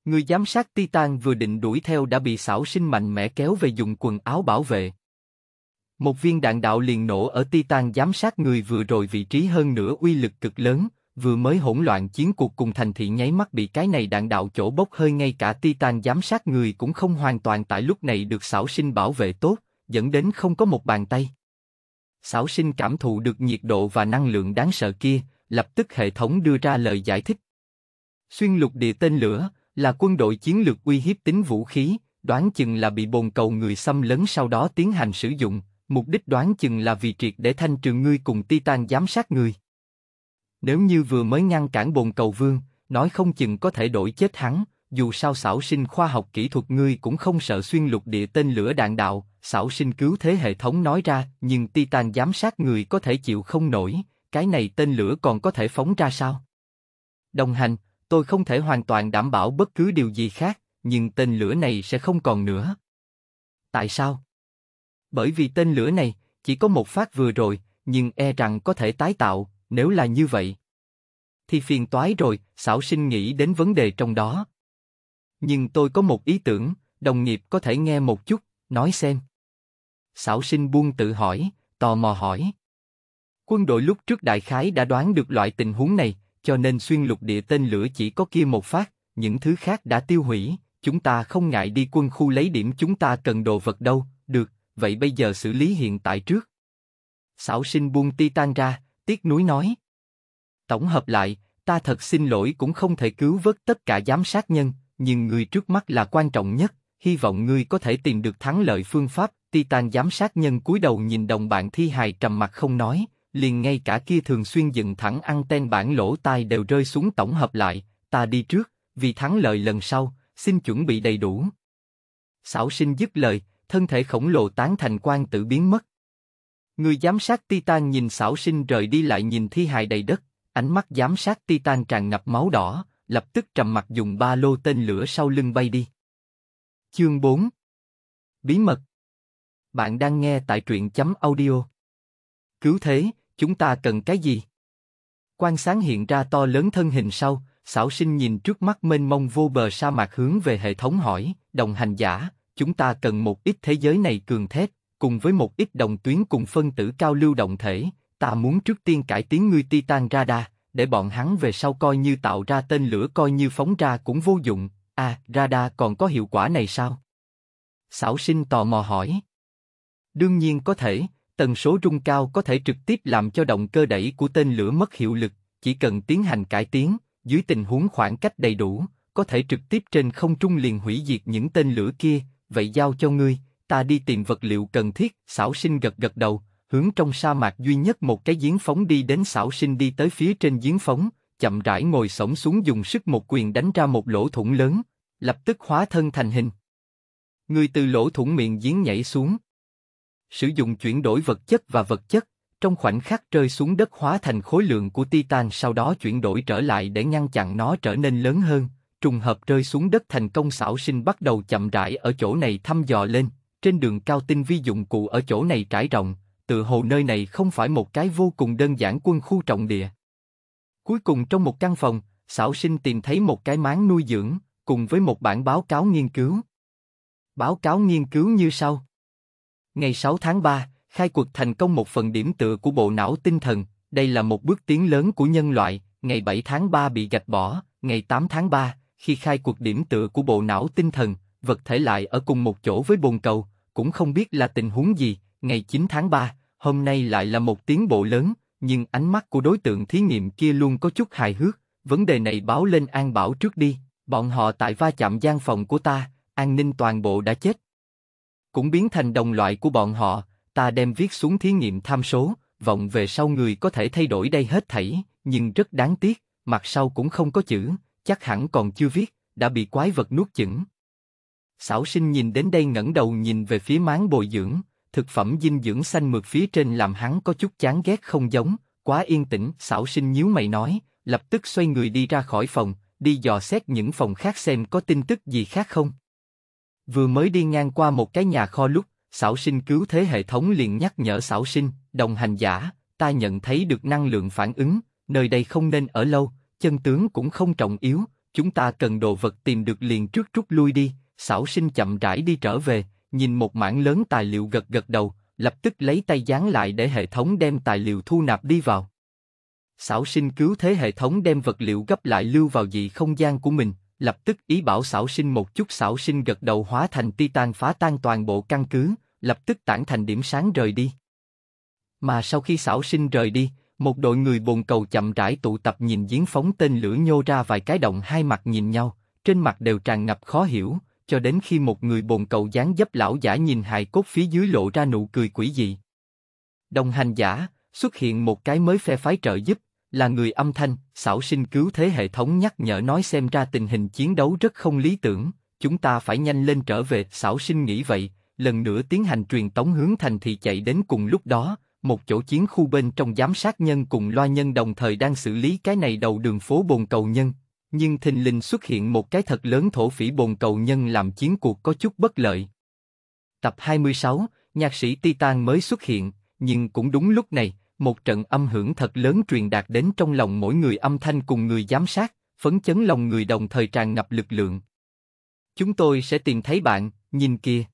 Người giám sát Titan vừa định đuổi theo đã bị xảo sinh mạnh mẽ kéo về dùng quần áo bảo vệ. Một viên đạn đạo liền nổ ở Titan giám sát người vừa rồi vị trí hơn nữa uy lực cực lớn, vừa mới hỗn loạn chiến cuộc cùng thành thị nháy mắt bị cái này đạn đạo chỗ bốc hơi ngay cả Titan giám sát người cũng không hoàn toàn tại lúc này được xảo sinh bảo vệ tốt, dẫn đến không có một bàn tay. Xảo sinh cảm thụ được nhiệt độ và năng lượng đáng sợ kia, lập tức hệ thống đưa ra lời giải thích. Xuyên lục địa tên lửa, là quân đội chiến lược uy hiếp tính vũ khí, đoán chừng là bị bồn cầu người xâm lấn sau đó tiến hành sử dụng, mục đích đoán chừng là vì triệt để thanh trừ ngươi cùng Titan giám sát ngươi. Nếu như vừa mới ngăn cản bồn cầu vương, nói không chừng có thể đổi chết hắn, dù sao xảo sinh khoa học kỹ thuật ngươi cũng không sợ xuyên lục địa tên lửa đạn đạo, xảo sinh cứu thế hệ thống nói ra, nhưng Titan giám sát người có thể chịu không nổi, cái này tên lửa còn có thể phóng ra sao? Đồng hành, tôi không thể hoàn toàn đảm bảo bất cứ điều gì khác, nhưng tên lửa này sẽ không còn nữa. Tại sao? Bởi vì tên lửa này chỉ có một phát vừa rồi, nhưng e rằng có thể tái tạo, nếu là như vậy. Thì phiền toái rồi, xảo sinh nghĩ đến vấn đề trong đó. Nhưng tôi có một ý tưởng, đồng nghiệp có thể nghe một chút, nói xem. Xảo sinh buông tự hỏi, tò mò hỏi. Quân đội lúc trước đại khái đã đoán được loại tình huống này, cho nên xuyên lục địa tên lửa chỉ có kia một phát, những thứ khác đã tiêu hủy, chúng ta không ngại đi quân khu lấy điểm chúng ta cần đồ vật đâu, được, vậy bây giờ xử lý hiện tại trước. Xảo sinh buông Titan ra, tiếc núi nói. Tổng hợp lại, ta thật xin lỗi cũng không thể cứu vớt tất cả giám sát nhân, nhưng người trước mắt là quan trọng nhất, hy vọng ngươi có thể tìm được thắng lợi phương pháp. Titan giám sát nhân cúi đầu nhìn đồng bạn thi hài trầm mặt không nói, liền ngay cả kia thường xuyên dựng thẳng ăn anten bản lỗ tai đều rơi xuống tổng hợp lại, ta đi trước, vì thắng lợi lần sau, xin chuẩn bị đầy đủ. sảo sinh dứt lời, thân thể khổng lồ tán thành quan tự biến mất. Người giám sát Titan nhìn sảo sinh rời đi lại nhìn thi hài đầy đất, ánh mắt giám sát Titan tràn ngập máu đỏ, lập tức trầm mặt dùng ba lô tên lửa sau lưng bay đi. Chương 4 Bí mật Bạn đang nghe tại truyện chấm audio. Cứu thế, chúng ta cần cái gì? Quan sáng hiện ra to lớn thân hình sau, xảo sinh nhìn trước mắt mênh mông vô bờ sa mạc hướng về hệ thống hỏi, đồng hành giả, chúng ta cần một ít thế giới này cường thép, cùng với một ít đồng tuyến cùng phân tử cao lưu động thể, ta muốn trước tiên cải tiến ngươi Titan radar, để bọn hắn về sau coi như tạo ra tên lửa coi như phóng ra cũng vô dụng, à, radar còn có hiệu quả này sao? Xảo sinh tò mò hỏi. Đương nhiên có thể, tần số rung cao có thể trực tiếp làm cho động cơ đẩy của tên lửa mất hiệu lực, chỉ cần tiến hành cải tiến, dưới tình huống khoảng cách đầy đủ, có thể trực tiếp trên không trung liền hủy diệt những tên lửa kia, vậy giao cho ngươi, ta đi tìm vật liệu cần thiết, xảo sinh gật gật đầu, hướng trong sa mạc duy nhất một cái giếng phóng đi đến xảo sinh đi tới phía trên giếng phóng, chậm rãi ngồi sổng xuống dùng sức một quyền đánh ra một lỗ thủng lớn, lập tức hóa thân thành hình. Người từ lỗ thủng miệng giếng nhảy xuống, sử dụng chuyển đổi vật chất và vật chất, trong khoảnh khắc rơi xuống đất hóa thành khối lượng của Titan sau đó chuyển đổi trở lại để ngăn chặn nó trở nên lớn hơn, trùng hợp rơi xuống đất thành công xảo sinh bắt đầu chậm rãi ở chỗ này thăm dò lên, trên đường cao tinh vi dụng cụ ở chỗ này trải rộng, tự hồ nơi này không phải một cái vô cùng đơn giản quân khu trọng địa. Cuối cùng trong một căn phòng, xảo sinh tìm thấy một cái máng nuôi dưỡng, cùng với một bản báo cáo nghiên cứu. Báo cáo nghiên cứu như sau. Ngày 6 tháng 3, khai cuộc thành công một phần điểm tựa của bộ não tinh thần, đây là một bước tiến lớn của nhân loại, ngày 7 tháng 3 bị gạch bỏ, ngày 8 tháng 3, khi khai cuộc điểm tựa của bộ não tinh thần, vật thể lại ở cùng một chỗ với bồn cầu, cũng không biết là tình huống gì, ngày 9 tháng 3, hôm nay lại là một tiến bộ lớn, nhưng ánh mắt của đối tượng thí nghiệm kia luôn có chút hài hước, vấn đề này báo lên An Bảo trước đi, bọn họ tại va chạm gian phòng của ta, an ninh toàn bộ đã chết, cũng biến thành đồng loại của bọn họ, ta đem viết xuống thí nghiệm tham số, vọng về sau người có thể thay đổi đây hết thảy, nhưng rất đáng tiếc, mặt sau cũng không có chữ, chắc hẳn còn chưa viết, đã bị quái vật nuốt chửng. Sảo sinh nhìn đến đây ngẩng đầu nhìn về phía máng bồi dưỡng, thực phẩm dinh dưỡng xanh mượt phía trên làm hắn có chút chán ghét không giống, quá yên tĩnh, Sảo sinh nhíu mày nói, lập tức xoay người đi ra khỏi phòng, đi dò xét những phòng khác xem có tin tức gì khác không. Vừa mới đi ngang qua một cái nhà kho lúc, xảo sinh cứu thế hệ thống liền nhắc nhở xảo sinh, đồng hành giả, ta nhận thấy được năng lượng phản ứng, nơi đây không nên ở lâu, chân tướng cũng không trọng yếu, chúng ta cần đồ vật tìm được liền trước rút lui đi, xảo sinh chậm rãi đi trở về, nhìn một mảng lớn tài liệu gật gật đầu, lập tức lấy tay dán lại để hệ thống đem tài liệu thu nạp đi vào. Xảo sinh cứu thế hệ thống đem vật liệu gấp lại lưu vào dị không gian của mình, lập tức ý bảo xảo sinh một chút xảo sinh gật đầu hóa thành titan phá tan toàn bộ căn cứ, lập tức tản thành điểm sáng rời đi. Mà sau khi xảo sinh rời đi, một đội người bồn cầu chậm rãi tụ tập nhìn giếng phóng tên lửa nhô ra vài cái động hai mặt nhìn nhau, trên mặt đều tràn ngập khó hiểu, cho đến khi một người bồn cầu dáng dấp lão giả nhìn hài cốt phía dưới lộ ra nụ cười quỷ dị. Đồng hành giả, xuất hiện một cái mới phe phái trợ giúp, là người âm thanh, xảo sinh cứu thế hệ thống nhắc nhở nói xem ra tình hình chiến đấu rất không lý tưởng, chúng ta phải nhanh lên trở về, xảo sinh nghĩ vậy, lần nữa tiến hành truyền tống hướng thành thì chạy đến cùng lúc đó, một chỗ chiến khu bên trong giám sát nhân cùng loa nhân đồng thời đang xử lý cái này đầu đường phố bồn cầu nhân, nhưng thình lình xuất hiện một cái thật lớn thổ phỉ bồn cầu nhân làm chiến cuộc có chút bất lợi. Tập 26, nhạc sĩ Titan mới xuất hiện, nhưng cũng đúng lúc này, một trận âm hưởng thật lớn truyền đạt đến trong lòng mỗi người âm thanh cùng người giám sát, phấn chấn lòng người đồng thời tràn ngập lực lượng. Chúng tôi sẽ tìm thấy bạn, nhìn kia.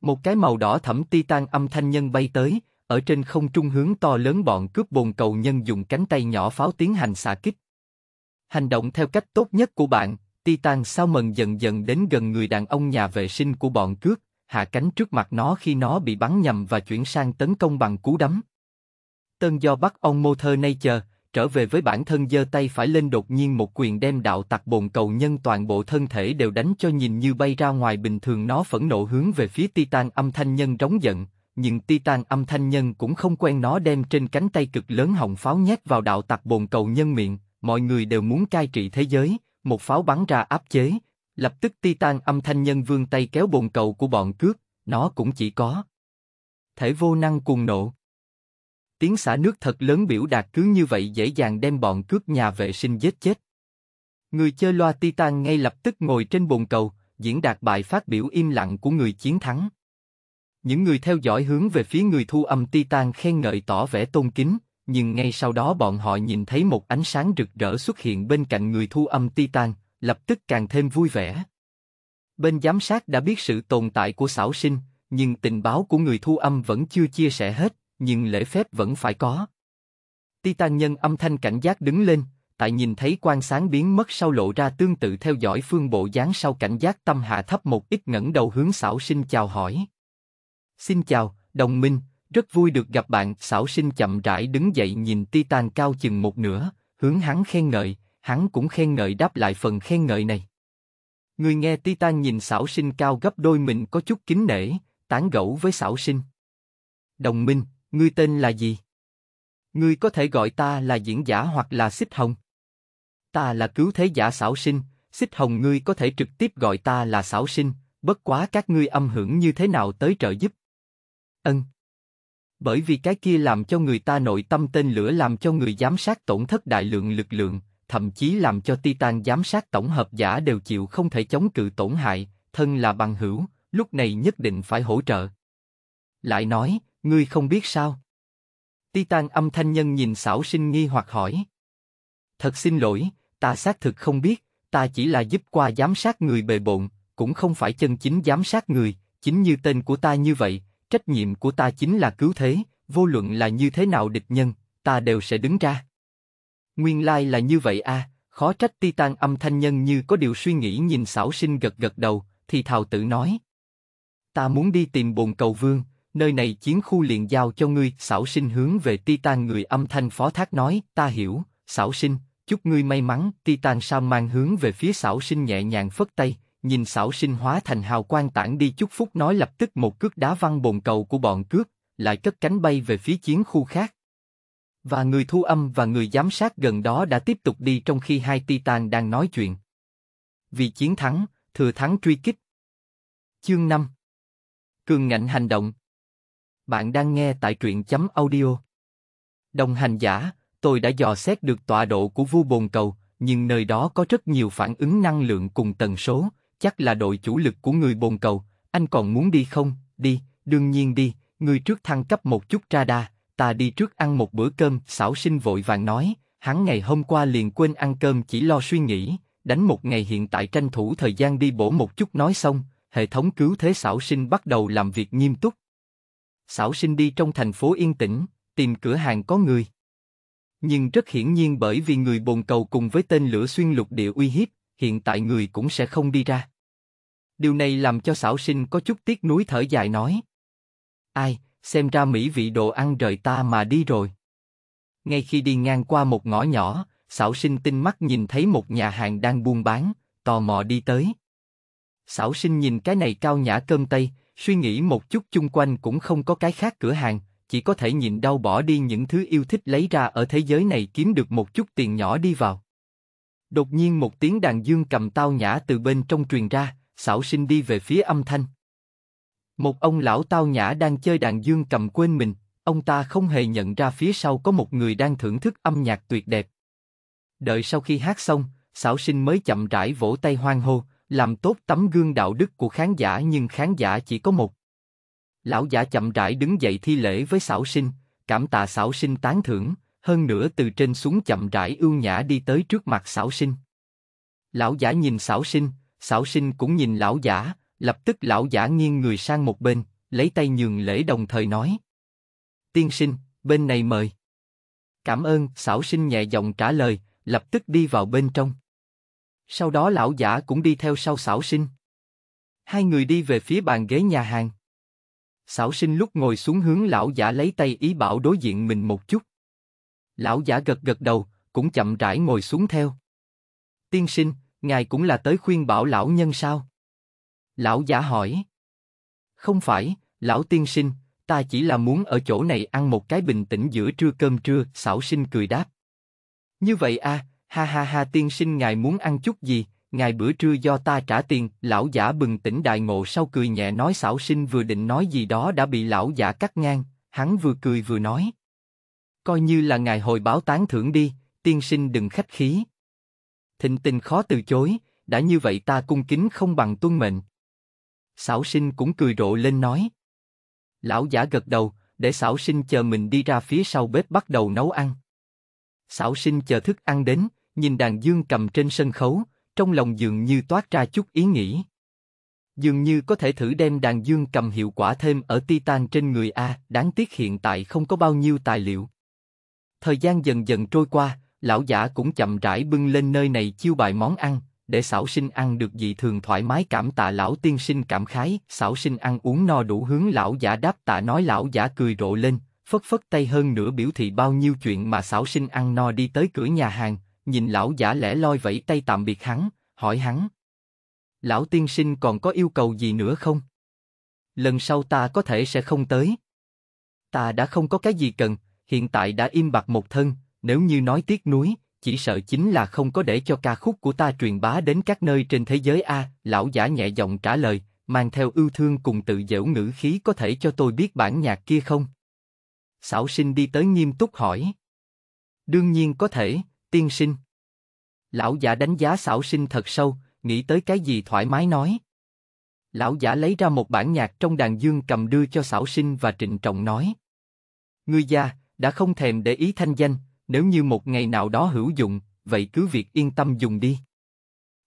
Một cái màu đỏ thẫm titan âm thanh nhân bay tới, ở trên không trung hướng to lớn bọn cướp bồn cầu nhân dùng cánh tay nhỏ pháo tiến hành xạ kích. Hành động theo cách tốt nhất của bạn, Titan sao mần dần dần đến gần người đàn ông nhà vệ sinh của bọn cướp, hạ cánh trước mặt nó khi nó bị bắn nhầm và chuyển sang tấn công bằng cú đấm. Tân do bắt ông nay chờ trở về với bản thân giơ tay phải lên đột nhiên một quyền đem đạo tặc bồn cầu nhân toàn bộ thân thể đều đánh cho nhìn như bay ra ngoài bình thường nó phẫn nộ hướng về phía Titan âm thanh nhân rống giận, nhưng Titan âm thanh nhân cũng không quen nó đem trên cánh tay cực lớn hồng pháo nhét vào đạo tặc bồn cầu nhân miệng, mọi người đều muốn cai trị thế giới, một pháo bắn ra áp chế, lập tức Titan âm thanh nhân vươn tay kéo bồn cầu của bọn cướp, nó cũng chỉ có thể vô năng cuồng nộ, tiếng xả nước thật lớn biểu đạt cứ như vậy dễ dàng đem bọn cướp nhà vệ sinh giết chết. Người chơi loa Titan ngay lập tức ngồi trên bồn cầu, diễn đạt bài phát biểu im lặng của người chiến thắng. Những người theo dõi hướng về phía người thu âm Titan khen ngợi tỏ vẻ tôn kính, nhưng ngay sau đó bọn họ nhìn thấy một ánh sáng rực rỡ xuất hiện bên cạnh người thu âm Titan, lập tức càng thêm vui vẻ. Bên giám sát đã biết sự tồn tại của xảo sinh, nhưng tình báo của người thu âm vẫn chưa chia sẻ hết, nhưng lễ phép vẫn phải có. Titan nhân âm thanh cảnh giác đứng lên, tại nhìn thấy quan sáng biến mất sau lộ ra tương tự theo dõi phương bộ dáng sau cảnh giác tâm hạ thấp một ít ngẩng đầu hướng xảo sinh chào hỏi. Xin chào, đồng minh, rất vui được gặp bạn. Xảo sinh chậm rãi đứng dậy nhìn Titan cao chừng một nửa, hướng hắn khen ngợi, hắn cũng khen ngợi đáp lại phần khen ngợi này. Người nghe Titan nhìn xảo sinh cao gấp đôi mình có chút kính nể, tán gẫu với xảo sinh. Đồng minh, Ngươi tên là gì? Ngươi có thể gọi ta là diễn giả hoặc là xích hồng. Ta là cứu thế giả xảo sinh, xích hồng ngươi có thể trực tiếp gọi ta là xảo sinh, bất quá các ngươi âm hưởng như thế nào tới trợ giúp. Ân. Bởi vì cái kia làm cho người ta nội tâm tên lửa làm cho người giám sát tổn thất đại lượng lực lượng, thậm chí làm cho Titan giám sát tổng hợp giả đều chịu không thể chống cự tổn hại, thân là bằng hữu, lúc này nhất định phải hỗ trợ. Lại nói, ngươi không biết sao? Titan âm thanh nhân nhìn xảo sinh nghi hoặc hỏi. Thật xin lỗi, ta xác thực không biết, ta chỉ là giúp qua giám sát người bề bộn, cũng không phải chân chính giám sát người, chính như tên của ta như vậy, trách nhiệm của ta chính là cứu thế, vô luận là như thế nào địch nhân, ta đều sẽ đứng ra. Nguyên lai like là như vậy a? khó trách Titan âm thanh nhân như có điều suy nghĩ nhìn xảo sinh gật gật đầu, thì thào tự nói. Ta muốn đi tìm bồn cầu vương, nơi này chiến khu liền giao cho ngươi, xảo sinh hướng về Titan người âm thanh phó thác nói, ta hiểu, xảo sinh, chúc ngươi may mắn, Titan sao mang hướng về phía xảo sinh nhẹ nhàng phất tay, nhìn xảo sinh hóa thành hào quang tản đi chúc phúc nói lập tức một cước đá văng bồn cầu của bọn cướp, lại cất cánh bay về phía chiến khu khác. Và người thu âm và người giám sát gần đó đã tiếp tục đi trong khi hai Titan đang nói chuyện. Vì chiến thắng, thừa thắng truy kích. Chương 5 Cường ngạnh hành động bạn đang nghe tại truyện chấm audio. Đồng hành giả, tôi đã dò xét được tọa độ của vua bồn cầu, nhưng nơi đó có rất nhiều phản ứng năng lượng cùng tần số, chắc là đội chủ lực của người bồn cầu. Anh còn muốn đi không? Đi, đương nhiên đi, người trước thăng cấp một chút radar, ta đi trước ăn một bữa cơm, xảo sinh vội vàng nói, hắn ngày hôm qua liền quên ăn cơm chỉ lo suy nghĩ, đánh một ngày hiện tại tranh thủ thời gian đi bổ một chút nói xong, hệ thống cứu thế xảo sinh bắt đầu làm việc nghiêm túc, Sảo sinh đi trong thành phố yên tĩnh, tìm cửa hàng có người. Nhưng rất hiển nhiên bởi vì người bồn cầu cùng với tên lửa xuyên lục địa uy hiếp, hiện tại người cũng sẽ không đi ra. Điều này làm cho Sảo sinh có chút tiếc nuối thở dài nói. Ai, xem ra mỹ vị đồ ăn rời ta mà đi rồi. Ngay khi đi ngang qua một ngõ nhỏ, Sảo sinh tinh mắt nhìn thấy một nhà hàng đang buôn bán, tò mò đi tới. Sảo sinh nhìn cái này cao nhã cơm tây, Suy nghĩ một chút chung quanh cũng không có cái khác cửa hàng, chỉ có thể nhịn đau bỏ đi những thứ yêu thích lấy ra ở thế giới này kiếm được một chút tiền nhỏ đi vào. Đột nhiên một tiếng đàn dương cầm tao nhã từ bên trong truyền ra, xảo sinh đi về phía âm thanh. Một ông lão tao nhã đang chơi đàn dương cầm quên mình, ông ta không hề nhận ra phía sau có một người đang thưởng thức âm nhạc tuyệt đẹp. Đợi sau khi hát xong, xảo sinh mới chậm rãi vỗ tay hoang hô, làm tốt tấm gương đạo đức của khán giả nhưng khán giả chỉ có một. Lão giả chậm rãi đứng dậy thi lễ với xảo sinh, cảm tạ xảo sinh tán thưởng, hơn nữa từ trên xuống chậm rãi ưu nhã đi tới trước mặt xảo sinh. Lão giả nhìn xảo sinh, xảo sinh cũng nhìn lão giả, lập tức lão giả nghiêng người sang một bên, lấy tay nhường lễ đồng thời nói. Tiên sinh, bên này mời. Cảm ơn, xảo sinh nhẹ giọng trả lời, lập tức đi vào bên trong. Sau đó lão giả cũng đi theo sau xảo sinh. Hai người đi về phía bàn ghế nhà hàng. Xảo sinh lúc ngồi xuống hướng lão giả lấy tay ý bảo đối diện mình một chút. Lão giả gật gật đầu, cũng chậm rãi ngồi xuống theo. Tiên sinh, ngài cũng là tới khuyên bảo lão nhân sao? Lão giả hỏi. Không phải, lão tiên sinh, ta chỉ là muốn ở chỗ này ăn một cái bình tĩnh giữa trưa cơm trưa, xảo sinh cười đáp. Như vậy a, à, ha ha ha tiên sinh ngài muốn ăn chút gì, ngài bữa trưa do ta trả tiền, lão giả bừng tỉnh đại ngộ sau cười nhẹ nói xảo sinh vừa định nói gì đó đã bị lão giả cắt ngang, hắn vừa cười vừa nói. Coi như là ngài hồi báo tán thưởng đi, tiên sinh đừng khách khí. Thịnh tình khó từ chối, đã như vậy ta cung kính không bằng tuân mệnh. Xảo sinh cũng cười rộ lên nói. Lão giả gật đầu, để xảo sinh chờ mình đi ra phía sau bếp bắt đầu nấu ăn. Xảo sinh chờ thức ăn đến, nhìn đàn dương cầm trên sân khấu, trong lòng dường như toát ra chút ý nghĩ. Dường như có thể thử đem đàn dương cầm hiệu quả thêm ở Titan trên người A, đáng tiếc hiện tại không có bao nhiêu tài liệu. Thời gian dần dần trôi qua, lão giả cũng chậm rãi bưng lên nơi này chiêu bài món ăn, để xảo sinh ăn được dị thường thoải mái cảm tạ lão tiên sinh cảm khái, xảo sinh ăn uống no đủ hướng lão giả đáp tạ nói lão giả cười rộ lên, phất phất tay hơn nữa biểu thị bao nhiêu chuyện mà xảo sinh ăn no đi tới cửa nhà hàng, nhìn lão giả lẻ loi vẫy tay tạm biệt hắn, hỏi hắn. Lão tiên sinh còn có yêu cầu gì nữa không? Lần sau ta có thể sẽ không tới. Ta đã không có cái gì cần, hiện tại đã im bặt một thân, nếu như nói tiếc nuối, chỉ sợ chính là không có để cho ca khúc của ta truyền bá đến các nơi trên thế giới a. lão giả nhẹ giọng trả lời, mang theo ưu thương cùng tự dễu ngữ khí có thể cho tôi biết bản nhạc kia không? Sảo sinh đi tới nghiêm túc hỏi. Đương nhiên có thể, tiên sinh. Lão giả đánh giá xảo sinh thật sâu, nghĩ tới cái gì thoải mái nói. Lão giả lấy ra một bản nhạc trong đàn dương cầm đưa cho xảo sinh và trịnh trọng nói. Ngươi già đã không thèm để ý thanh danh, nếu như một ngày nào đó hữu dụng, vậy cứ việc yên tâm dùng đi.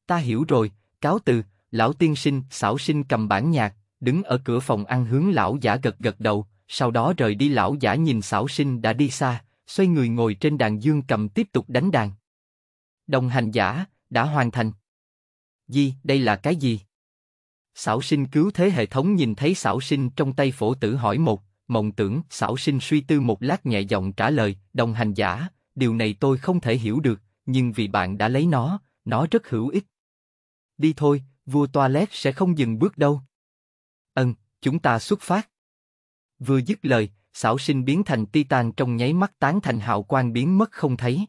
Ta hiểu rồi, cáo từ, lão tiên sinh, xảo sinh cầm bản nhạc, đứng ở cửa phòng ăn hướng lão giả gật gật đầu, sau đó rời đi lão giả nhìn xảo sinh đã đi xa, xoay người ngồi trên đàn dương cầm tiếp tục đánh đàn. Đồng hành giả, đã hoàn thành. Di đây là cái gì? Sảo sinh cứu thế hệ thống nhìn thấy Sảo sinh trong tay phổ tử hỏi một, mộng tưởng, Sảo sinh suy tư một lát nhẹ giọng trả lời, đồng hành giả, điều này tôi không thể hiểu được, nhưng vì bạn đã lấy nó, nó rất hữu ích. Đi thôi, vua toilet sẽ không dừng bước đâu. Ân, chúng ta xuất phát. Vừa dứt lời, xảo sinh biến thành titan trong nháy mắt tán thành hạo quang biến mất không thấy.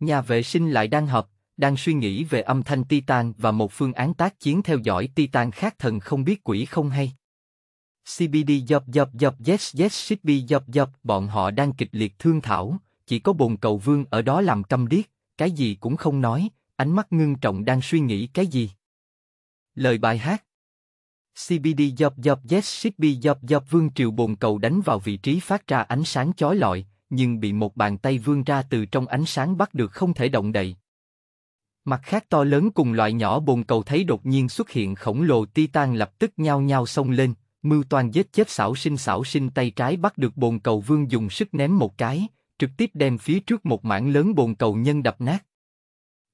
Nhà vệ sinh lại đang hợp, đang suy nghĩ về âm thanh titan và một phương án tác chiến theo dõi titan khác thần không biết quỷ không hay. CBD dập dập dập yes yes ship dập dập bọn họ đang kịch liệt thương thảo, chỉ có bồn cầu vương ở đó làm câm điếc, cái gì cũng không nói, ánh mắt ngưng trọng đang suy nghĩ cái gì. Lời bài hát CBD dọc dọc yes CB dọc dọc Vương triệu bồn cầu đánh vào vị trí phát ra ánh sáng chói lọi, nhưng bị một bàn tay vươn ra từ trong ánh sáng bắt được không thể động đậy. Mặt khác to lớn cùng loại nhỏ bồn cầu thấy đột nhiên xuất hiện khổng lồ titan lập tức nhao nhao xông lên, mưu toan giết chết xảo sinh xảo sinh tay trái bắt được bồn cầu vương dùng sức ném một cái, trực tiếp đem phía trước một mảng lớn bồn cầu nhân đập nát.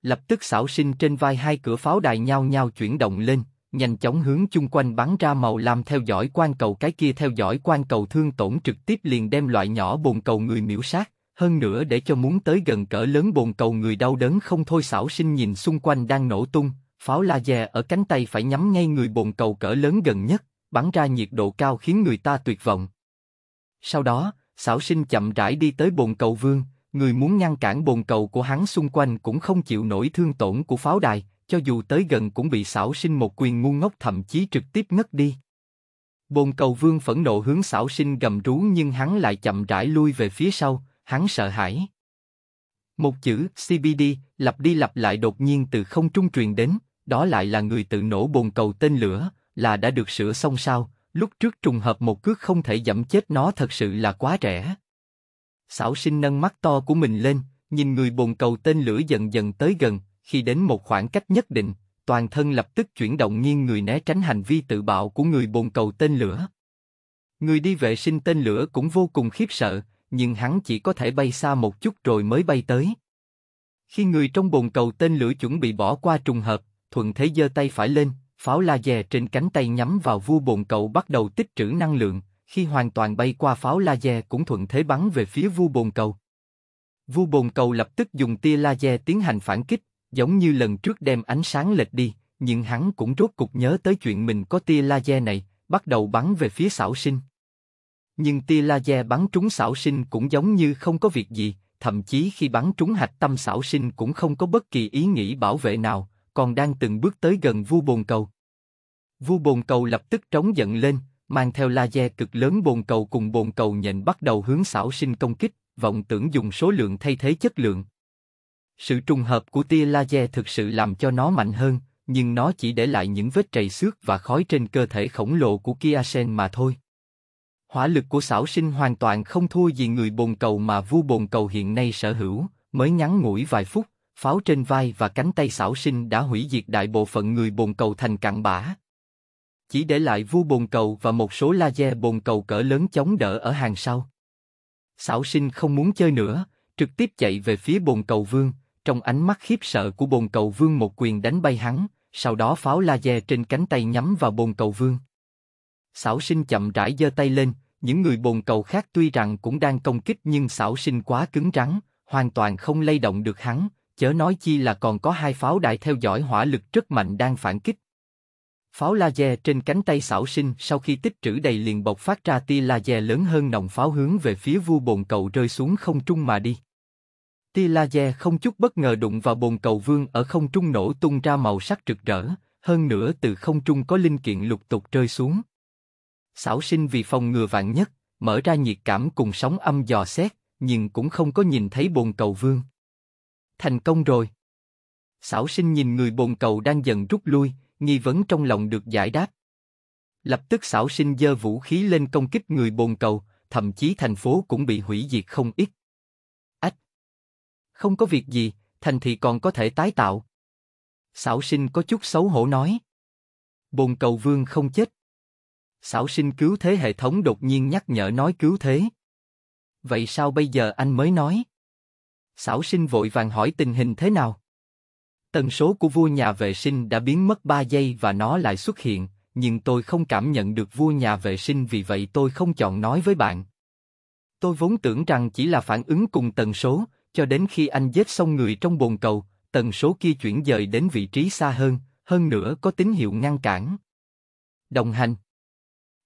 Lập tức xảo sinh trên vai hai cửa pháo đài nhao nhao chuyển động lên, nhanh chóng hướng chung quanh bắn ra màu lam theo dõi quan cầu cái kia theo dõi quan cầu thương tổn trực tiếp liền đem loại nhỏ bồn cầu người miễu sát, hơn nữa để cho muốn tới gần cỡ lớn bồn cầu người đau đớn không thôi xảo sinh nhìn xung quanh đang nổ tung, pháo laser ở cánh tay phải nhắm ngay người bồn cầu cỡ lớn gần nhất, bắn ra nhiệt độ cao khiến người ta tuyệt vọng. Sau đó, xảo sinh chậm rãi đi tới bồn cầu vương, người muốn ngăn cản bồn cầu của hắn xung quanh cũng không chịu nổi thương tổn của pháo đài, cho dù tới gần cũng bị xảo sinh một quyền ngu ngốc thậm chí trực tiếp ngất đi. Bồn cầu vương phẫn nộ hướng xảo sinh gầm rú nhưng hắn lại chậm rãi lui về phía sau, hắn sợ hãi. Một chữ CBD lặp đi lặp lại đột nhiên từ không trung truyền đến, đó lại là người tự nổ bồn cầu tên lửa, là đã được sửa xong sao, lúc trước trùng hợp một cước không thể dẫm chết nó thật sự là quá rẻ. Xảo sinh nâng mắt to của mình lên, nhìn người bồn cầu tên lửa dần dần tới gần, khi đến một khoảng cách nhất định, toàn thân lập tức chuyển động nghiêng người né tránh hành vi tự bạo của người bồn cầu tên lửa. Người đi vệ sinh tên lửa cũng vô cùng khiếp sợ, nhưng hắn chỉ có thể bay xa một chút rồi mới bay tới. Khi người trong bồn cầu tên lửa chuẩn bị bỏ qua trùng hợp, thuận thế giơ tay phải lên, pháo laser trên cánh tay nhắm vào vua bồn cầu bắt đầu tích trữ năng lượng, khi hoàn toàn bay qua pháo laser cũng thuận thế bắn về phía vua bồn cầu. Vua bồn cầu lập tức dùng tia laser tiến hành phản kích, Giống như lần trước đem ánh sáng lệch đi, nhưng hắn cũng rốt cục nhớ tới chuyện mình có tia laser này, bắt đầu bắn về phía xảo sinh. Nhưng tia laser bắn trúng xảo sinh cũng giống như không có việc gì, thậm chí khi bắn trúng hạch tâm xảo sinh cũng không có bất kỳ ý nghĩ bảo vệ nào, còn đang từng bước tới gần vu bồn cầu. Vu bồn cầu lập tức trống giận lên, mang theo laser cực lớn bồn cầu cùng bồn cầu nhện bắt đầu hướng xảo sinh công kích, vọng tưởng dùng số lượng thay thế chất lượng. Sự trùng hợp của tia laser thực sự làm cho nó mạnh hơn, nhưng nó chỉ để lại những vết trầy xước và khói trên cơ thể khổng lồ của Kiasen mà thôi. Hỏa lực của xảo sinh hoàn toàn không thua gì người bồn cầu mà vua bồn cầu hiện nay sở hữu, mới ngắn ngủi vài phút, pháo trên vai và cánh tay xảo sinh đã hủy diệt đại bộ phận người bồn cầu thành cặn bã. Chỉ để lại vua bồn cầu và một số laser bồn cầu cỡ lớn chống đỡ ở hàng sau. Xảo sinh không muốn chơi nữa, trực tiếp chạy về phía bồn cầu vương, trong ánh mắt khiếp sợ của bồn cầu vương một quyền đánh bay hắn, sau đó pháo laser trên cánh tay nhắm vào bồn cầu vương. sảo sinh chậm rãi giơ tay lên, những người bồn cầu khác tuy rằng cũng đang công kích nhưng sảo sinh quá cứng rắn, hoàn toàn không lay động được hắn, chớ nói chi là còn có hai pháo đại theo dõi hỏa lực rất mạnh đang phản kích. Pháo laser trên cánh tay sảo sinh sau khi tích trữ đầy liền bộc phát ra tia laser lớn hơn nòng pháo hướng về phía vua bồn cầu rơi xuống không trung mà đi. Tia laser không chút bất ngờ đụng vào bồn cầu vương ở không trung nổ tung ra màu sắc rực rỡ, hơn nữa từ không trung có linh kiện lục tục rơi xuống. Xảo sinh vì phòng ngừa vạn nhất, mở ra nhiệt cảm cùng sóng âm dò xét, nhưng cũng không có nhìn thấy bồn cầu vương. Thành công rồi. Xảo sinh nhìn người bồn cầu đang dần rút lui, nghi vấn trong lòng được giải đáp. Lập tức xảo sinh dơ vũ khí lên công kích người bồn cầu, thậm chí thành phố cũng bị hủy diệt không ít không có việc gì, thành thì còn có thể tái tạo. sảo sinh có chút xấu hổ nói. Bồn cầu vương không chết. sảo sinh cứu thế hệ thống đột nhiên nhắc nhở nói cứu thế. Vậy sao bây giờ anh mới nói? sảo sinh vội vàng hỏi tình hình thế nào. Tần số của vua nhà vệ sinh đã biến mất 3 giây và nó lại xuất hiện, nhưng tôi không cảm nhận được vua nhà vệ sinh vì vậy tôi không chọn nói với bạn. Tôi vốn tưởng rằng chỉ là phản ứng cùng tần số, cho đến khi anh giết xong người trong bồn cầu, tần số kia chuyển dời đến vị trí xa hơn, hơn nữa có tín hiệu ngăn cản. Đồng hành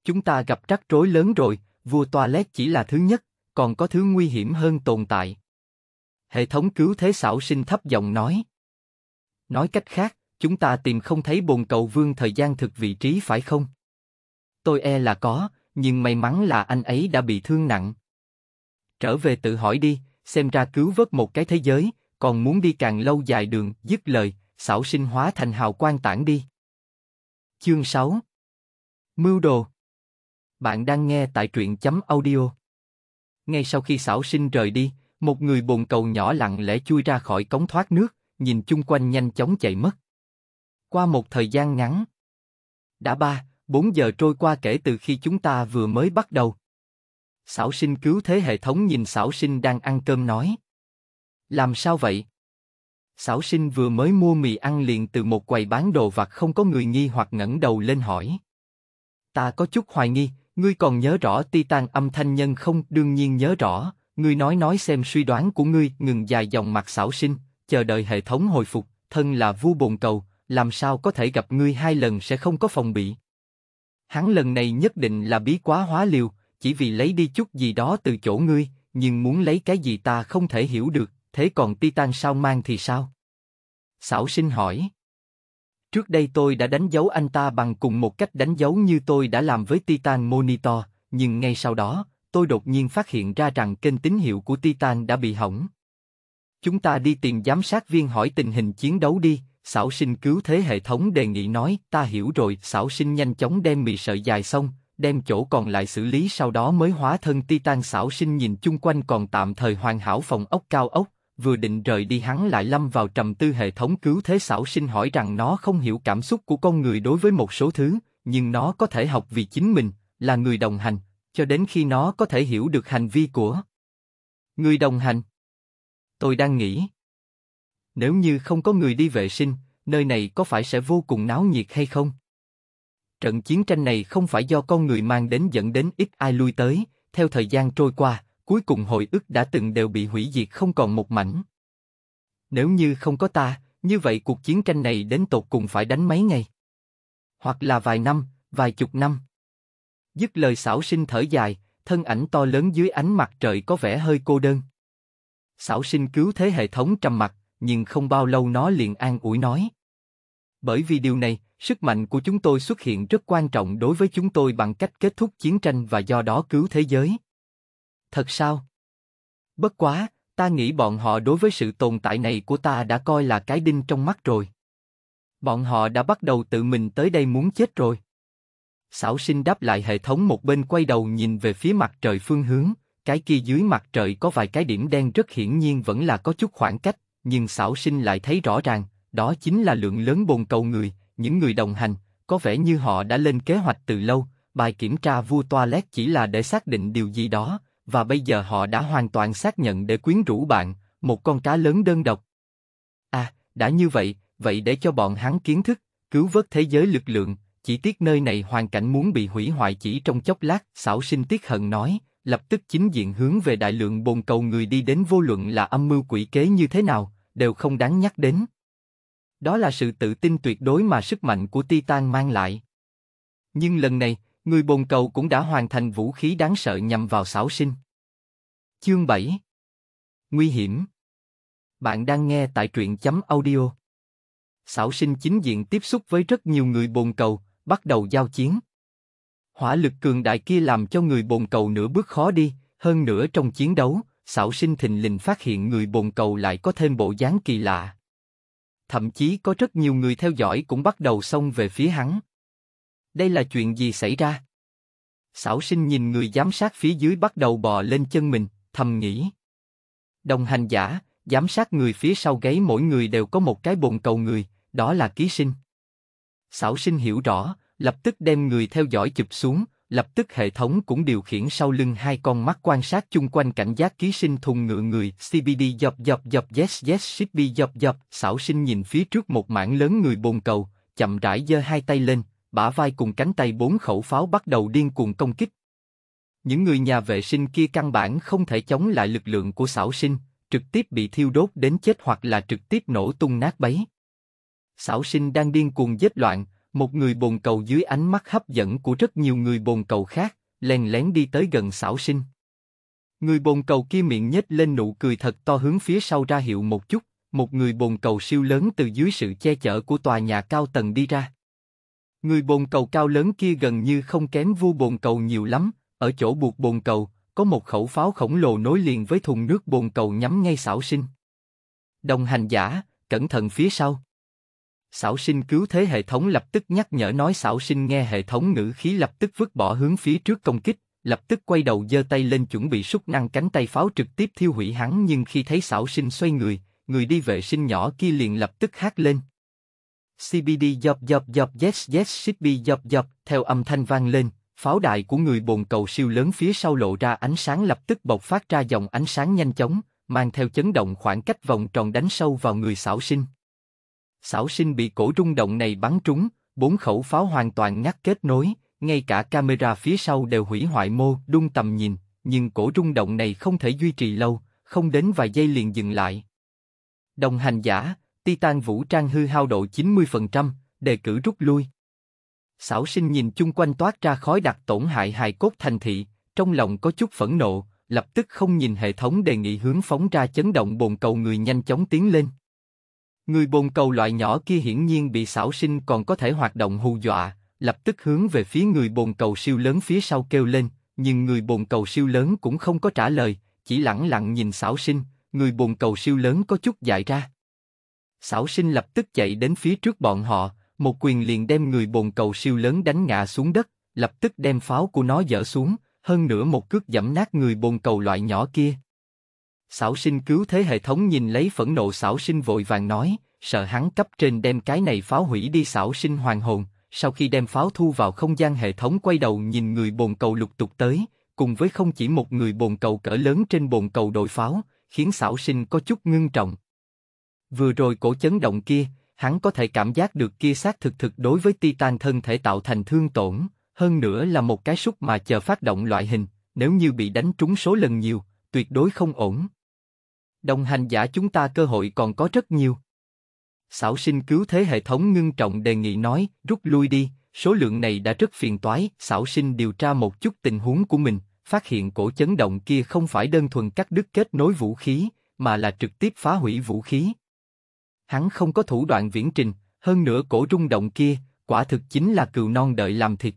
Chúng ta gặp rắc rối lớn rồi, vua toilet chỉ là thứ nhất, còn có thứ nguy hiểm hơn tồn tại. Hệ thống cứu thế xảo sinh thấp giọng nói. Nói cách khác, chúng ta tìm không thấy bồn cầu vương thời gian thực vị trí phải không? Tôi e là có, nhưng may mắn là anh ấy đã bị thương nặng. Trở về tự hỏi đi, xem ra cứu vớt một cái thế giới, còn muốn đi càng lâu dài đường, dứt lời, xảo sinh hóa thành hào quang tản đi. Chương 6 Mưu đồ Bạn đang nghe tại truyện chấm audio. Ngay sau khi xảo sinh rời đi, một người bồn cầu nhỏ lặng lẽ chui ra khỏi cống thoát nước, nhìn chung quanh nhanh chóng chạy mất. Qua một thời gian ngắn, đã ba, bốn giờ trôi qua kể từ khi chúng ta vừa mới bắt đầu, Sảo sinh cứu thế hệ thống nhìn Sảo sinh đang ăn cơm nói. Làm sao vậy? Sảo sinh vừa mới mua mì ăn liền từ một quầy bán đồ vặt không có người nghi hoặc ngẩng đầu lên hỏi. Ta có chút hoài nghi, ngươi còn nhớ rõ Ti Titan âm thanh nhân không? Đương nhiên nhớ rõ, ngươi nói nói xem suy đoán của ngươi ngừng dài dòng mặt Sảo sinh, chờ đợi hệ thống hồi phục, thân là vua bồn cầu, làm sao có thể gặp ngươi hai lần sẽ không có phòng bị. Hắn lần này nhất định là bí quá hóa liều, chỉ vì lấy đi chút gì đó từ chỗ ngươi, nhưng muốn lấy cái gì ta không thể hiểu được, thế còn Titan sao mang thì sao? Sảo sinh hỏi. Trước đây tôi đã đánh dấu anh ta bằng cùng một cách đánh dấu như tôi đã làm với Titan Monitor, nhưng ngay sau đó, tôi đột nhiên phát hiện ra rằng kênh tín hiệu của Titan đã bị hỏng. Chúng ta đi tìm giám sát viên hỏi tình hình chiến đấu đi, Sảo sinh cứu thế hệ thống đề nghị nói, ta hiểu rồi, Sảo sinh nhanh chóng đem mì sợi dài xong, đem chỗ còn lại xử lý sau đó mới hóa thân titan xảo sinh nhìn chung quanh còn tạm thời hoàn hảo phòng ốc cao ốc, vừa định rời đi hắn lại lâm vào trầm tư hệ thống cứu thế xảo sinh hỏi rằng nó không hiểu cảm xúc của con người đối với một số thứ, nhưng nó có thể học vì chính mình, là người đồng hành, cho đến khi nó có thể hiểu được hành vi của người đồng hành. Tôi đang nghĩ, nếu như không có người đi vệ sinh, nơi này có phải sẽ vô cùng náo nhiệt hay không? Trận chiến tranh này không phải do con người mang đến dẫn đến ít ai lui tới, theo thời gian trôi qua, cuối cùng hồi ức đã từng đều bị hủy diệt không còn một mảnh. Nếu như không có ta, như vậy cuộc chiến tranh này đến tột cùng phải đánh mấy ngày? Hoặc là vài năm, vài chục năm. Dứt lời xảo sinh thở dài, thân ảnh to lớn dưới ánh mặt trời có vẻ hơi cô đơn. Xảo sinh cứu thế hệ thống trầm mặt, nhưng không bao lâu nó liền an ủi nói. Bởi vì điều này, sức mạnh của chúng tôi xuất hiện rất quan trọng đối với chúng tôi bằng cách kết thúc chiến tranh và do đó cứu thế giới. Thật sao? Bất quá, ta nghĩ bọn họ đối với sự tồn tại này của ta đã coi là cái đinh trong mắt rồi. Bọn họ đã bắt đầu tự mình tới đây muốn chết rồi. sảo sinh đáp lại hệ thống một bên quay đầu nhìn về phía mặt trời phương hướng, cái kia dưới mặt trời có vài cái điểm đen rất hiển nhiên vẫn là có chút khoảng cách, nhưng sảo sinh lại thấy rõ ràng, đó chính là lượng lớn bồn cầu người, những người đồng hành, có vẻ như họ đã lên kế hoạch từ lâu, bài kiểm tra vua toilet chỉ là để xác định điều gì đó, và bây giờ họ đã hoàn toàn xác nhận để quyến rũ bạn, một con cá lớn đơn độc. À, đã như vậy, vậy để cho bọn hắn kiến thức, cứu vớt thế giới lực lượng, chỉ tiếc nơi này hoàn cảnh muốn bị hủy hoại chỉ trong chốc lát, xảo sinh tiếc hận nói, lập tức chính diện hướng về đại lượng bồn cầu người đi đến vô luận là âm mưu quỷ kế như thế nào, đều không đáng nhắc đến. Đó là sự tự tin tuyệt đối mà sức mạnh của Titan mang lại. Nhưng lần này, người bồn cầu cũng đã hoàn thành vũ khí đáng sợ nhằm vào xảo sinh. Chương 7 Nguy hiểm Bạn đang nghe tại truyện chấm audio. Xảo sinh chính diện tiếp xúc với rất nhiều người bồn cầu, bắt đầu giao chiến. Hỏa lực cường đại kia làm cho người bồn cầu nửa bước khó đi, hơn nữa trong chiến đấu, xảo sinh thình lình phát hiện người bồn cầu lại có thêm bộ dáng kỳ lạ thậm chí có rất nhiều người theo dõi cũng bắt đầu xông về phía hắn. Đây là chuyện gì xảy ra? Sảo sinh nhìn người giám sát phía dưới bắt đầu bò lên chân mình, thầm nghĩ. Đồng hành giả, giám sát người phía sau gáy mỗi người đều có một cái bồn cầu người, đó là ký sinh. Sảo sinh hiểu rõ, lập tức đem người theo dõi chụp xuống, Lập tức hệ thống cũng điều khiển sau lưng hai con mắt quan sát chung quanh cảnh giác ký sinh thùng ngựa người CBD dọc dọc dọc yes yes ship be dọc dọc xảo sinh nhìn phía trước một mảng lớn người bồn cầu, chậm rãi giơ hai tay lên, bả vai cùng cánh tay bốn khẩu pháo bắt đầu điên cuồng công kích. Những người nhà vệ sinh kia căn bản không thể chống lại lực lượng của xảo sinh, trực tiếp bị thiêu đốt đến chết hoặc là trực tiếp nổ tung nát bấy. Xảo sinh đang điên cuồng giết loạn, một người bồn cầu dưới ánh mắt hấp dẫn của rất nhiều người bồn cầu khác, lén lén đi tới gần xảo sinh. Người bồn cầu kia miệng nhếch lên nụ cười thật to hướng phía sau ra hiệu một chút, một người bồn cầu siêu lớn từ dưới sự che chở của tòa nhà cao tầng đi ra. Người bồn cầu cao lớn kia gần như không kém vu bồn cầu nhiều lắm, ở chỗ buộc bồn cầu, có một khẩu pháo khổng lồ nối liền với thùng nước bồn cầu nhắm ngay xảo sinh. Đồng hành giả, cẩn thận phía sau. Sảo sinh cứu thế hệ thống lập tức nhắc nhở nói Sảo sinh nghe hệ thống ngữ khí lập tức vứt bỏ hướng phía trước công kích, lập tức quay đầu giơ tay lên chuẩn bị súc năng cánh tay pháo trực tiếp thiêu hủy hắn nhưng khi thấy Sảo sinh xoay người, người đi vệ sinh nhỏ kia liền lập tức hát lên. CBD dọc dọc dọc yes yes shit be dọc dọc, theo âm thanh vang lên, pháo đại của người bồn cầu siêu lớn phía sau lộ ra ánh sáng lập tức bộc phát ra dòng ánh sáng nhanh chóng, mang theo chấn động khoảng cách vòng tròn đánh sâu vào người Sảo sinh. Xảo sinh bị cổ rung động này bắn trúng, bốn khẩu pháo hoàn toàn ngắt kết nối, ngay cả camera phía sau đều hủy hoại mô đung tầm nhìn, nhưng cổ rung động này không thể duy trì lâu, không đến vài giây liền dừng lại. Đồng hành giả, Titan vũ trang hư hao độ 90%, đề cử rút lui. Xảo sinh nhìn chung quanh toát ra khói đặc tổn hại hài cốt thành thị, trong lòng có chút phẫn nộ, lập tức không nhìn hệ thống đề nghị hướng phóng ra chấn động bồn cầu người nhanh chóng tiến lên. Người bồn cầu loại nhỏ kia hiển nhiên bị xảo sinh còn có thể hoạt động hù dọa, lập tức hướng về phía người bồn cầu siêu lớn phía sau kêu lên, nhưng người bồn cầu siêu lớn cũng không có trả lời, chỉ lẳng lặng nhìn xảo sinh, người bồn cầu siêu lớn có chút dại ra. Xảo sinh lập tức chạy đến phía trước bọn họ, một quyền liền đem người bồn cầu siêu lớn đánh ngã xuống đất, lập tức đem pháo của nó dỡ xuống, hơn nữa một cước giẫm nát người bồn cầu loại nhỏ kia, Sảo sinh cứu thế hệ thống nhìn lấy phẫn nộ Sảo sinh vội vàng nói, sợ hắn cấp trên đem cái này pháo hủy đi Sảo sinh hoàn hồn, sau khi đem pháo thu vào không gian hệ thống quay đầu nhìn người bồn cầu lục tục tới, cùng với không chỉ một người bồn cầu cỡ lớn trên bồn cầu đội pháo, khiến Sảo sinh có chút ngưng trọng. Vừa rồi cổ chấn động kia, hắn có thể cảm giác được kia sát thực thực đối với Titan thân thể tạo thành thương tổn, hơn nữa là một cái xúc mà chờ phát động loại hình, nếu như bị đánh trúng số lần nhiều, tuyệt đối không ổn. Đồng hành giả chúng ta cơ hội còn có rất nhiều. Sảo sinh cứu thế hệ thống ngưng trọng đề nghị nói, rút lui đi, số lượng này đã rất phiền toái. Sảo sinh điều tra một chút tình huống của mình, phát hiện cổ chấn động kia không phải đơn thuần cắt đứt kết nối vũ khí, mà là trực tiếp phá hủy vũ khí. Hắn không có thủ đoạn viễn trình, hơn nữa cổ rung động kia, quả thực chính là cừu non đợi làm thịt.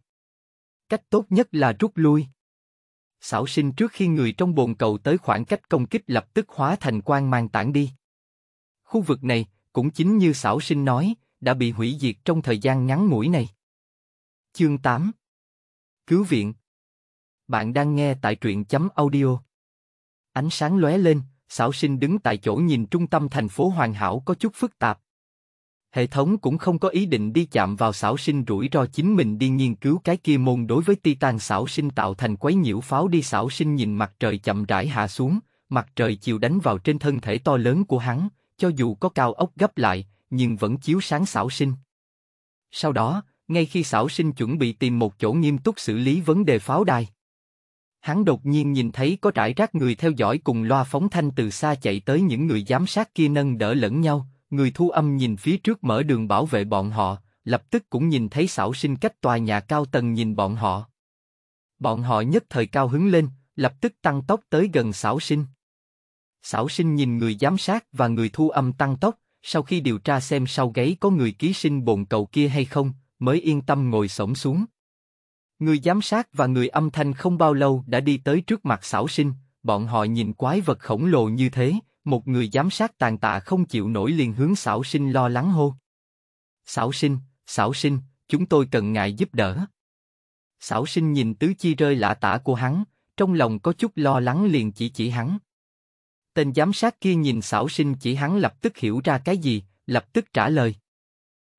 Cách tốt nhất là rút lui xảo sinh trước khi người trong bồn cầu tới khoảng cách công kích lập tức hóa thành quang mang tản đi. Khu vực này, cũng chính như xảo sinh nói, đã bị hủy diệt trong thời gian ngắn ngủi này. Chương 8 Cứu viện Bạn đang nghe tại truyện chấm audio. Ánh sáng lóe lên, xảo sinh đứng tại chỗ nhìn trung tâm thành phố hoàn hảo có chút phức tạp, hệ thống cũng không có ý định đi chạm vào xảo sinh rủi ro chính mình đi nghiên cứu cái kia môn đối với titan xảo sinh tạo thành quấy nhiễu pháo đi xảo sinh nhìn mặt trời chậm rãi hạ xuống, mặt trời chiều đánh vào trên thân thể to lớn của hắn, cho dù có cao ốc gấp lại, nhưng vẫn chiếu sáng xảo sinh. Sau đó, ngay khi xảo sinh chuẩn bị tìm một chỗ nghiêm túc xử lý vấn đề pháo đài, hắn đột nhiên nhìn thấy có trải rác người theo dõi cùng loa phóng thanh từ xa chạy tới những người giám sát kia nâng đỡ lẫn nhau, người thu âm nhìn phía trước mở đường bảo vệ bọn họ, lập tức cũng nhìn thấy xảo sinh cách tòa nhà cao tầng nhìn bọn họ. Bọn họ nhất thời cao hứng lên, lập tức tăng tốc tới gần xảo sinh. Xảo sinh nhìn người giám sát và người thu âm tăng tốc, sau khi điều tra xem sau gáy có người ký sinh bồn cầu kia hay không, mới yên tâm ngồi sổng xuống. Người giám sát và người âm thanh không bao lâu đã đi tới trước mặt xảo sinh, bọn họ nhìn quái vật khổng lồ như thế, một người giám sát tàn tạ không chịu nổi liền hướng xảo sinh lo lắng hô. Xảo sinh, xảo sinh, chúng tôi cần ngài giúp đỡ. Xảo sinh nhìn tứ chi rơi lạ tả của hắn, trong lòng có chút lo lắng liền chỉ chỉ hắn. Tên giám sát kia nhìn xảo sinh chỉ hắn lập tức hiểu ra cái gì, lập tức trả lời.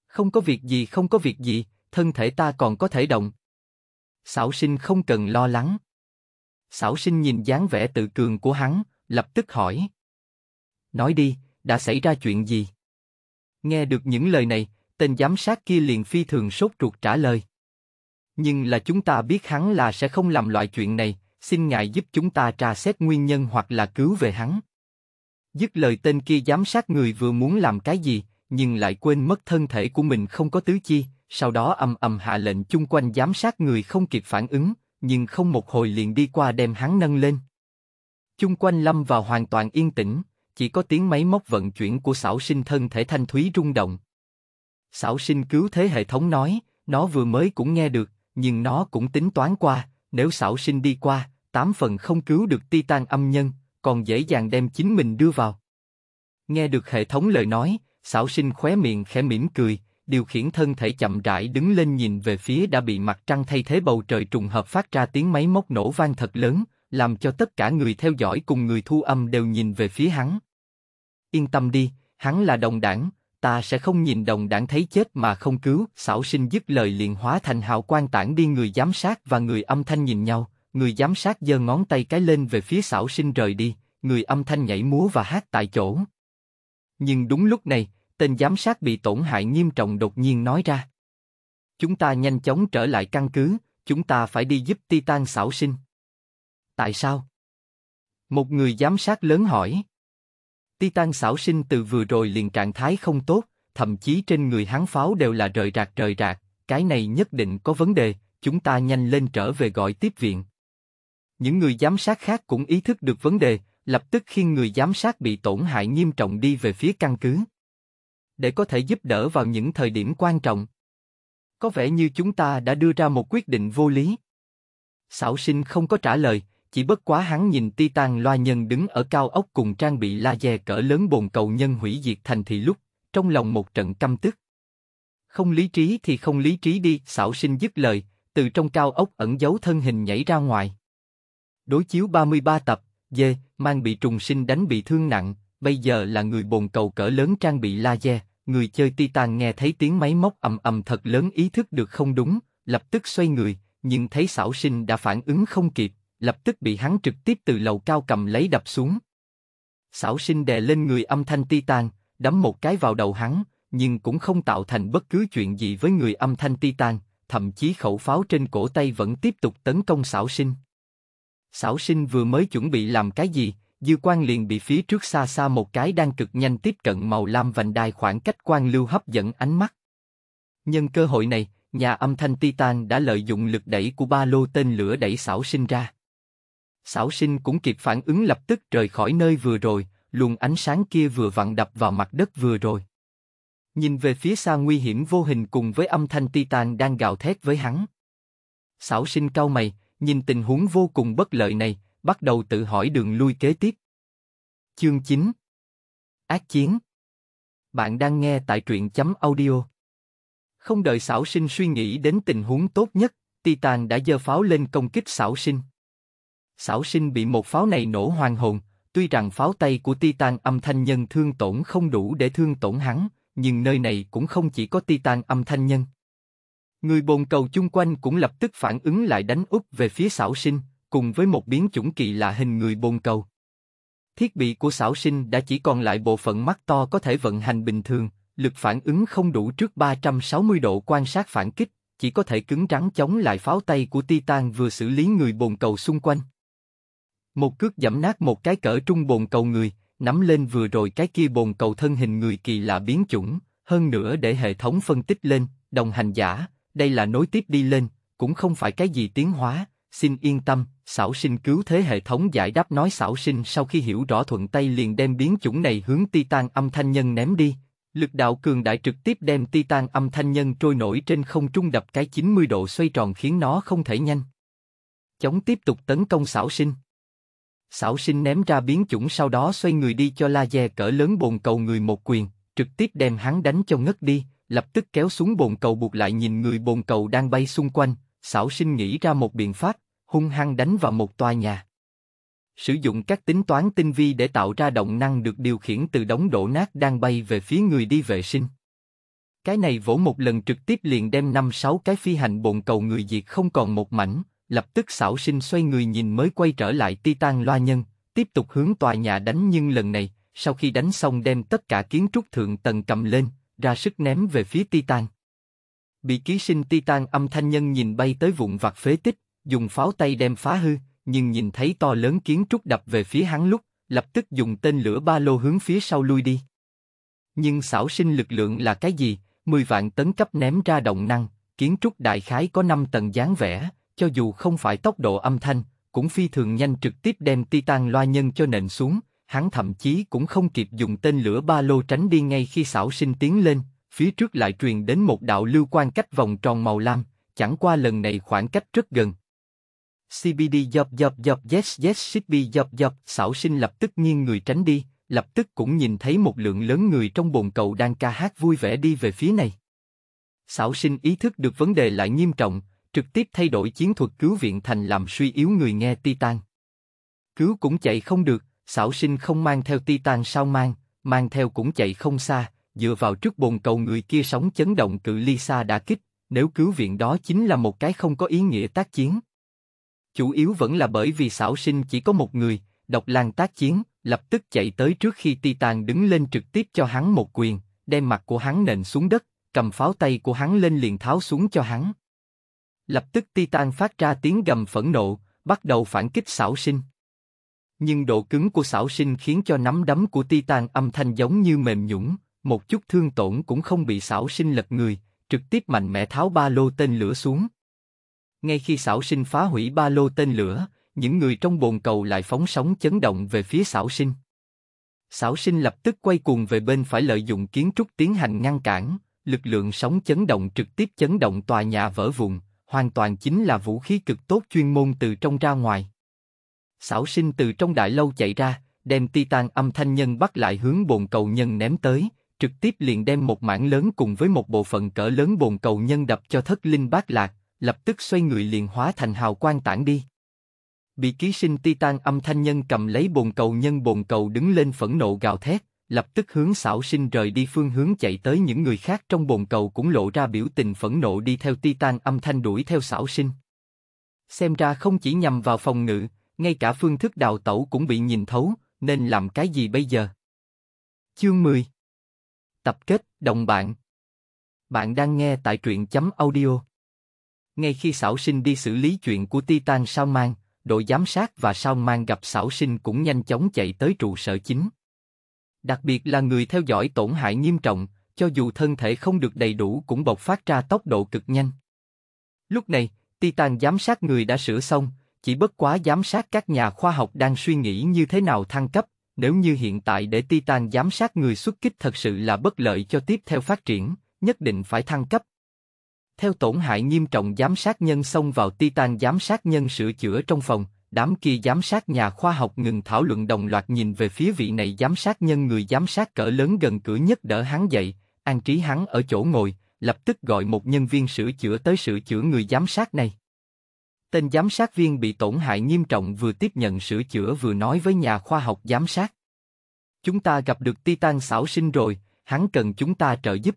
Không có việc gì không có việc gì, thân thể ta còn có thể động. Xảo sinh không cần lo lắng. Xảo sinh nhìn dáng vẻ tự cường của hắn, lập tức hỏi. Nói đi, đã xảy ra chuyện gì? Nghe được những lời này, tên giám sát kia liền phi thường sốt ruột trả lời. Nhưng là chúng ta biết hắn là sẽ không làm loại chuyện này, xin ngài giúp chúng ta tra xét nguyên nhân hoặc là cứu về hắn. Dứt lời tên kia giám sát người vừa muốn làm cái gì, nhưng lại quên mất thân thể của mình không có tứ chi, sau đó ầm ầm hạ lệnh chung quanh giám sát người không kịp phản ứng, nhưng không một hồi liền đi qua đem hắn nâng lên. Chung quanh lâm vào hoàn toàn yên tĩnh, chỉ có tiếng máy móc vận chuyển của xảo sinh thân thể thanh thúy rung động. Xảo sinh cứu thế hệ thống nói, nó vừa mới cũng nghe được, nhưng nó cũng tính toán qua, nếu xảo sinh đi qua, tám phần không cứu được Titan âm nhân, còn dễ dàng đem chính mình đưa vào. Nghe được hệ thống lời nói, xảo sinh khóe miệng khẽ mỉm cười, điều khiển thân thể chậm rãi đứng lên nhìn về phía đã bị mặt trăng thay thế bầu trời trùng hợp phát ra tiếng máy móc nổ vang thật lớn, làm cho tất cả người theo dõi cùng người thu âm đều nhìn về phía hắn. Yên tâm đi, hắn là đồng đảng, ta sẽ không nhìn đồng đảng thấy chết mà không cứu. Sảo sinh dứt lời liền hóa thành hào quang tản đi người giám sát và người âm thanh nhìn nhau. Người giám sát giơ ngón tay cái lên về phía Sảo sinh rời đi, người âm thanh nhảy múa và hát tại chỗ. Nhưng đúng lúc này, tên giám sát bị tổn hại nghiêm trọng đột nhiên nói ra. Chúng ta nhanh chóng trở lại căn cứ, chúng ta phải đi giúp Titan Sảo sinh. Tại sao? Một người giám sát lớn hỏi. Titan xảo sinh từ vừa rồi liền trạng thái không tốt, thậm chí trên người hắn pháo đều là rời rạc rời rạc, cái này nhất định có vấn đề, chúng ta nhanh lên trở về gọi tiếp viện. Những người giám sát khác cũng ý thức được vấn đề, lập tức khi người giám sát bị tổn hại nghiêm trọng đi về phía căn cứ. Để có thể giúp đỡ vào những thời điểm quan trọng. Có vẻ như chúng ta đã đưa ra một quyết định vô lý. Xảo sinh không có trả lời, chỉ bất quá hắn nhìn Titan loa nhân đứng ở cao ốc cùng trang bị laser cỡ lớn bồn cầu nhân hủy diệt thành thì lúc, trong lòng một trận căm tức. Không lý trí thì không lý trí đi, xảo sinh dứt lời, từ trong cao ốc ẩn giấu thân hình nhảy ra ngoài. Đối chiếu 33 tập, dê, mang bị trùng sinh đánh bị thương nặng, bây giờ là người bồn cầu cỡ lớn trang bị laser, người chơi Titan nghe thấy tiếng máy móc ầm ầm thật lớn ý thức được không đúng, lập tức xoay người, nhưng thấy xảo sinh đã phản ứng không kịp, lập tức bị hắn trực tiếp từ lầu cao cầm lấy đập xuống. sảo sinh đè lên người âm thanh Titan, đấm một cái vào đầu hắn, nhưng cũng không tạo thành bất cứ chuyện gì với người âm thanh Titan, thậm chí khẩu pháo trên cổ tay vẫn tiếp tục tấn công sảo sinh. sảo sinh vừa mới chuẩn bị làm cái gì, dư quan liền bị phía trước xa xa một cái đang cực nhanh tiếp cận màu lam vành đai khoảng cách quan lưu hấp dẫn ánh mắt. Nhân cơ hội này, nhà âm thanh Titan đã lợi dụng lực đẩy của ba lô tên lửa đẩy sảo sinh ra. Sảo sinh cũng kịp phản ứng lập tức rời khỏi nơi vừa rồi, luồng ánh sáng kia vừa vặn đập vào mặt đất vừa rồi. Nhìn về phía xa nguy hiểm vô hình cùng với âm thanh titan đang gào thét với hắn. Sảo sinh cao mày, nhìn tình huống vô cùng bất lợi này, bắt đầu tự hỏi đường lui kế tiếp. Chương 9 Ác chiến Bạn đang nghe tại truyện chấm audio. Không đợi Sảo sinh suy nghĩ đến tình huống tốt nhất, Titan đã giơ pháo lên công kích Sảo sinh sảo sinh bị một pháo này nổ hoàn hồn, tuy rằng pháo tay của Titan âm thanh nhân thương tổn không đủ để thương tổn hắn, nhưng nơi này cũng không chỉ có Titan âm thanh nhân. Người bồn cầu chung quanh cũng lập tức phản ứng lại đánh úp về phía sảo sinh, cùng với một biến chủng kỳ lạ hình người bồn cầu. Thiết bị của sảo sinh đã chỉ còn lại bộ phận mắt to có thể vận hành bình thường, lực phản ứng không đủ trước 360 độ quan sát phản kích, chỉ có thể cứng rắn chống lại pháo tay của Titan vừa xử lý người bồn cầu xung quanh. Một cước giẫm nát một cái cỡ trung bồn cầu người, nắm lên vừa rồi cái kia bồn cầu thân hình người kỳ lạ biến chủng, hơn nữa để hệ thống phân tích lên, đồng hành giả, đây là nối tiếp đi lên, cũng không phải cái gì tiến hóa, xin yên tâm, xảo sinh cứu thế hệ thống giải đáp nói xảo sinh sau khi hiểu rõ thuận tay liền đem biến chủng này hướng Titan âm thanh nhân ném đi. Lực đạo cường đại trực tiếp đem Titan âm thanh nhân trôi nổi trên không trung đập cái 90 độ xoay tròn khiến nó không thể nhanh. Chống tiếp tục tấn công xảo sinh xảo sinh ném ra biến chủng sau đó xoay người đi cho La Dè cỡ lớn bồn cầu người một quyền, trực tiếp đem hắn đánh cho ngất đi, lập tức kéo xuống bồn cầu buộc lại nhìn người bồn cầu đang bay xung quanh, xảo sinh nghĩ ra một biện pháp, hung hăng đánh vào một tòa nhà. Sử dụng các tính toán tinh vi để tạo ra động năng được điều khiển từ đống đổ nát đang bay về phía người đi vệ sinh. Cái này vỗ một lần trực tiếp liền đem năm sáu cái phi hành bồn cầu người diệt không còn một mảnh, lập tức xảo sinh xoay người nhìn mới quay trở lại Titan loa nhân, tiếp tục hướng tòa nhà đánh nhưng lần này, sau khi đánh xong đem tất cả kiến trúc thượng tầng cầm lên, ra sức ném về phía Titan. Bị ký sinh Titan âm thanh nhân nhìn bay tới vụn vặt phế tích, dùng pháo tay đem phá hư, nhưng nhìn thấy to lớn kiến trúc đập về phía hắn lúc, lập tức dùng tên lửa ba lô hướng phía sau lui đi. Nhưng xảo sinh lực lượng là cái gì? 10 vạn tấn cấp ném ra động năng, kiến trúc đại khái có 5 tầng dáng vẻ, cho dù không phải tốc độ âm thanh, cũng phi thường nhanh trực tiếp đem Titan loa nhân cho nện xuống, hắn thậm chí cũng không kịp dùng tên lửa ba lô tránh đi ngay khi xảo sinh tiến lên, phía trước lại truyền đến một đạo lưu quan cách vòng tròn màu lam, chẳng qua lần này khoảng cách rất gần. CBD dập dập dập yes yes should be dập dập, xảo sinh lập tức nghiêng người tránh đi, lập tức cũng nhìn thấy một lượng lớn người trong bồn cầu đang ca hát vui vẻ đi về phía này. Xảo sinh ý thức được vấn đề lại nghiêm trọng, trực tiếp thay đổi chiến thuật cứu viện thành làm suy yếu người nghe Titan. Cứu cũng chạy không được, xảo sinh không mang theo Titan sao mang, mang theo cũng chạy không xa, dựa vào trước bồn cầu người kia sóng chấn động cự ly xa đã kích, nếu cứu viện đó chính là một cái không có ý nghĩa tác chiến. Chủ yếu vẫn là bởi vì xảo sinh chỉ có một người, độc lang tác chiến, lập tức chạy tới trước khi Titan đứng lên trực tiếp cho hắn một quyền, đem mặt của hắn nện xuống đất, cầm pháo tay của hắn lên liền tháo xuống cho hắn. Lập tức Titan phát ra tiếng gầm phẫn nộ, bắt đầu phản kích xảo sinh. Nhưng độ cứng của xảo sinh khiến cho nắm đấm của Titan âm thanh giống như mềm nhũng, một chút thương tổn cũng không bị xảo sinh lật người, trực tiếp mạnh mẽ tháo ba lô tên lửa xuống. Ngay khi xảo sinh phá hủy ba lô tên lửa, những người trong bồn cầu lại phóng sóng chấn động về phía xảo sinh. Xảo sinh lập tức quay cuồng về bên phải lợi dụng kiến trúc tiến hành ngăn cản, lực lượng sóng chấn động trực tiếp chấn động tòa nhà vỡ vụn, hoàn toàn chính là vũ khí cực tốt chuyên môn từ trong ra ngoài. Xảo sinh từ trong đại lâu chạy ra, đem Titan âm thanh nhân bắt lại hướng bồn cầu nhân ném tới, trực tiếp liền đem một mảng lớn cùng với một bộ phận cỡ lớn bồn cầu nhân đập cho thất linh bát lạc, lập tức xoay người liền hóa thành hào quang tản đi. Bị ký sinh Titan âm thanh nhân cầm lấy bồn cầu nhân bồn cầu đứng lên phẫn nộ gào thét, lập tức hướng xảo sinh rời đi phương hướng chạy tới những người khác trong bồn cầu cũng lộ ra biểu tình phẫn nộ đi theo Titan âm thanh đuổi theo xảo sinh. Xem ra không chỉ nhằm vào phòng ngự, ngay cả phương thức đào tẩu cũng bị nhìn thấu, nên làm cái gì bây giờ? Chương 10 Tập kết, đồng bạn Bạn đang nghe tại truyện chấm audio. Ngay khi xảo sinh đi xử lý chuyện của Titan Sao Mang, đội giám sát và Sao Mang gặp xảo sinh cũng nhanh chóng chạy tới trụ sở chính đặc biệt là người theo dõi tổn hại nghiêm trọng, cho dù thân thể không được đầy đủ cũng bộc phát ra tốc độ cực nhanh. Lúc này, Titan giám sát người đã sửa xong, chỉ bất quá giám sát các nhà khoa học đang suy nghĩ như thế nào thăng cấp, nếu như hiện tại để Titan giám sát người xuất kích thật sự là bất lợi cho tiếp theo phát triển, nhất định phải thăng cấp. Theo tổn hại nghiêm trọng giám sát nhân xông vào Titan giám sát nhân sửa chữa trong phòng, đám kia giám sát nhà khoa học ngừng thảo luận đồng loạt nhìn về phía vị này giám sát nhân người giám sát cỡ lớn gần cửa nhất đỡ hắn dậy, an trí hắn ở chỗ ngồi, lập tức gọi một nhân viên sửa chữa tới sửa chữa người giám sát này. Tên giám sát viên bị tổn hại nghiêm trọng vừa tiếp nhận sửa chữa vừa nói với nhà khoa học giám sát. Chúng ta gặp được Titan xảo sinh rồi, hắn cần chúng ta trợ giúp.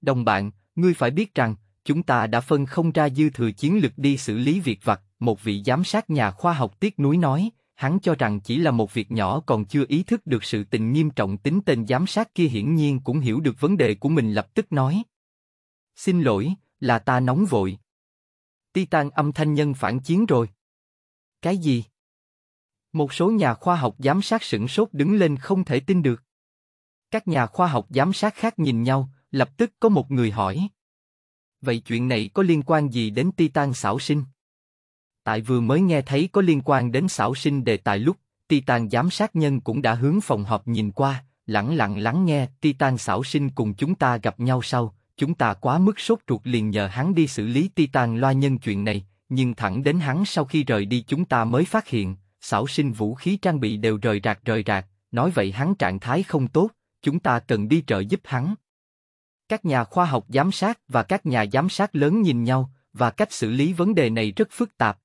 Đồng bạn, ngươi phải biết rằng, chúng ta đã phân không ra dư thừa chiến lực đi xử lý việc vặt, một vị giám sát nhà khoa học tiếc núi nói, hắn cho rằng chỉ là một việc nhỏ còn chưa ý thức được sự tình nghiêm trọng tính tên giám sát kia hiển nhiên cũng hiểu được vấn đề của mình lập tức nói. Xin lỗi, là ta nóng vội. Titan âm thanh nhân phản chiến rồi. Cái gì? Một số nhà khoa học giám sát sửng sốt đứng lên không thể tin được. Các nhà khoa học giám sát khác nhìn nhau, lập tức có một người hỏi. Vậy chuyện này có liên quan gì đến Titan xảo sinh? tại vừa mới nghe thấy có liên quan đến xảo sinh đề tài lúc, Titan giám sát nhân cũng đã hướng phòng họp nhìn qua, lặng lặng lắng nghe Titan xảo sinh cùng chúng ta gặp nhau sau, chúng ta quá mức sốt ruột liền nhờ hắn đi xử lý Titan loa nhân chuyện này, nhưng thẳng đến hắn sau khi rời đi chúng ta mới phát hiện, xảo sinh vũ khí trang bị đều rời rạc rời rạc, nói vậy hắn trạng thái không tốt, chúng ta cần đi trợ giúp hắn. Các nhà khoa học giám sát và các nhà giám sát lớn nhìn nhau, và cách xử lý vấn đề này rất phức tạp,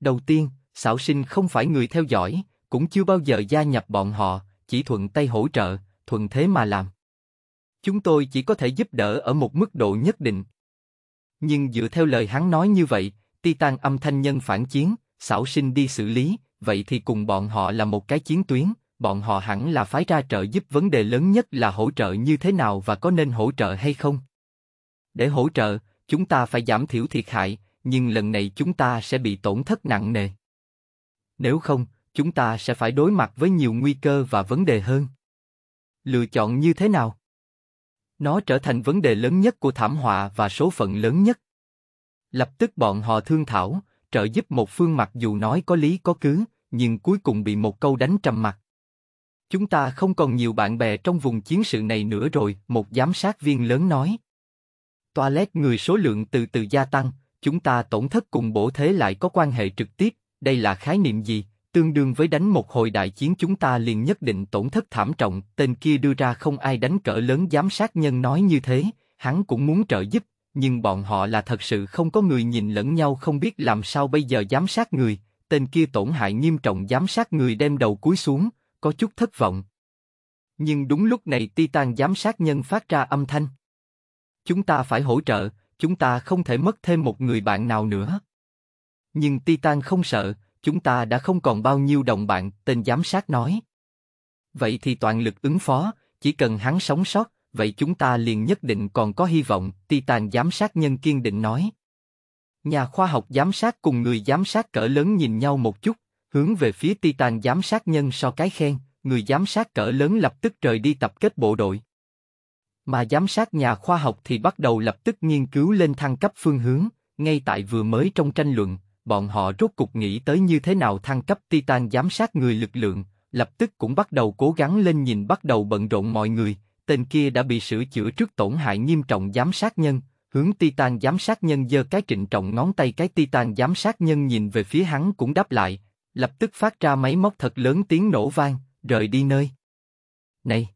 Đầu tiên, xảo sinh không phải người theo dõi, cũng chưa bao giờ gia nhập bọn họ, chỉ thuận tay hỗ trợ, thuận thế mà làm. Chúng tôi chỉ có thể giúp đỡ ở một mức độ nhất định. Nhưng dựa theo lời hắn nói như vậy, Titan âm thanh nhân phản chiến, xảo sinh đi xử lý, vậy thì cùng bọn họ là một cái chiến tuyến, bọn họ hẳn là phái ra trợ giúp vấn đề lớn nhất là hỗ trợ như thế nào và có nên hỗ trợ hay không. Để hỗ trợ, chúng ta phải giảm thiểu thiệt hại, nhưng lần này chúng ta sẽ bị tổn thất nặng nề. Nếu không, chúng ta sẽ phải đối mặt với nhiều nguy cơ và vấn đề hơn. Lựa chọn như thế nào? Nó trở thành vấn đề lớn nhất của thảm họa và số phận lớn nhất. Lập tức bọn họ thương thảo, trợ giúp một phương mặc dù nói có lý có cứ, nhưng cuối cùng bị một câu đánh trầm mặt. Chúng ta không còn nhiều bạn bè trong vùng chiến sự này nữa rồi, một giám sát viên lớn nói. Toilet người số lượng từ từ gia tăng, chúng ta tổn thất cùng bổ thế lại có quan hệ trực tiếp, đây là khái niệm gì? Tương đương với đánh một hồi đại chiến chúng ta liền nhất định tổn thất thảm trọng, tên kia đưa ra không ai đánh cỡ lớn giám sát nhân nói như thế, hắn cũng muốn trợ giúp, nhưng bọn họ là thật sự không có người nhìn lẫn nhau không biết làm sao bây giờ giám sát người, tên kia tổn hại nghiêm trọng giám sát người đem đầu cúi xuống, có chút thất vọng. Nhưng đúng lúc này Titan giám sát nhân phát ra âm thanh. Chúng ta phải hỗ trợ, chúng ta không thể mất thêm một người bạn nào nữa. Nhưng Titan không sợ, chúng ta đã không còn bao nhiêu đồng bạn, tên giám sát nói. Vậy thì toàn lực ứng phó, chỉ cần hắn sống sót, vậy chúng ta liền nhất định còn có hy vọng, Titan giám sát nhân kiên định nói. Nhà khoa học giám sát cùng người giám sát cỡ lớn nhìn nhau một chút, hướng về phía Titan giám sát nhân so cái khen, người giám sát cỡ lớn lập tức rời đi tập kết bộ đội. Mà giám sát nhà khoa học thì bắt đầu lập tức nghiên cứu lên thăng cấp phương hướng, ngay tại vừa mới trong tranh luận, bọn họ rốt cục nghĩ tới như thế nào thăng cấp Titan giám sát người lực lượng, lập tức cũng bắt đầu cố gắng lên nhìn bắt đầu bận rộn mọi người, tên kia đã bị sửa chữa trước tổn hại nghiêm trọng giám sát nhân, hướng Titan giám sát nhân giơ cái trịnh trọng ngón tay cái Titan giám sát nhân nhìn về phía hắn cũng đáp lại, lập tức phát ra máy móc thật lớn tiếng nổ vang, rời đi nơi. Này!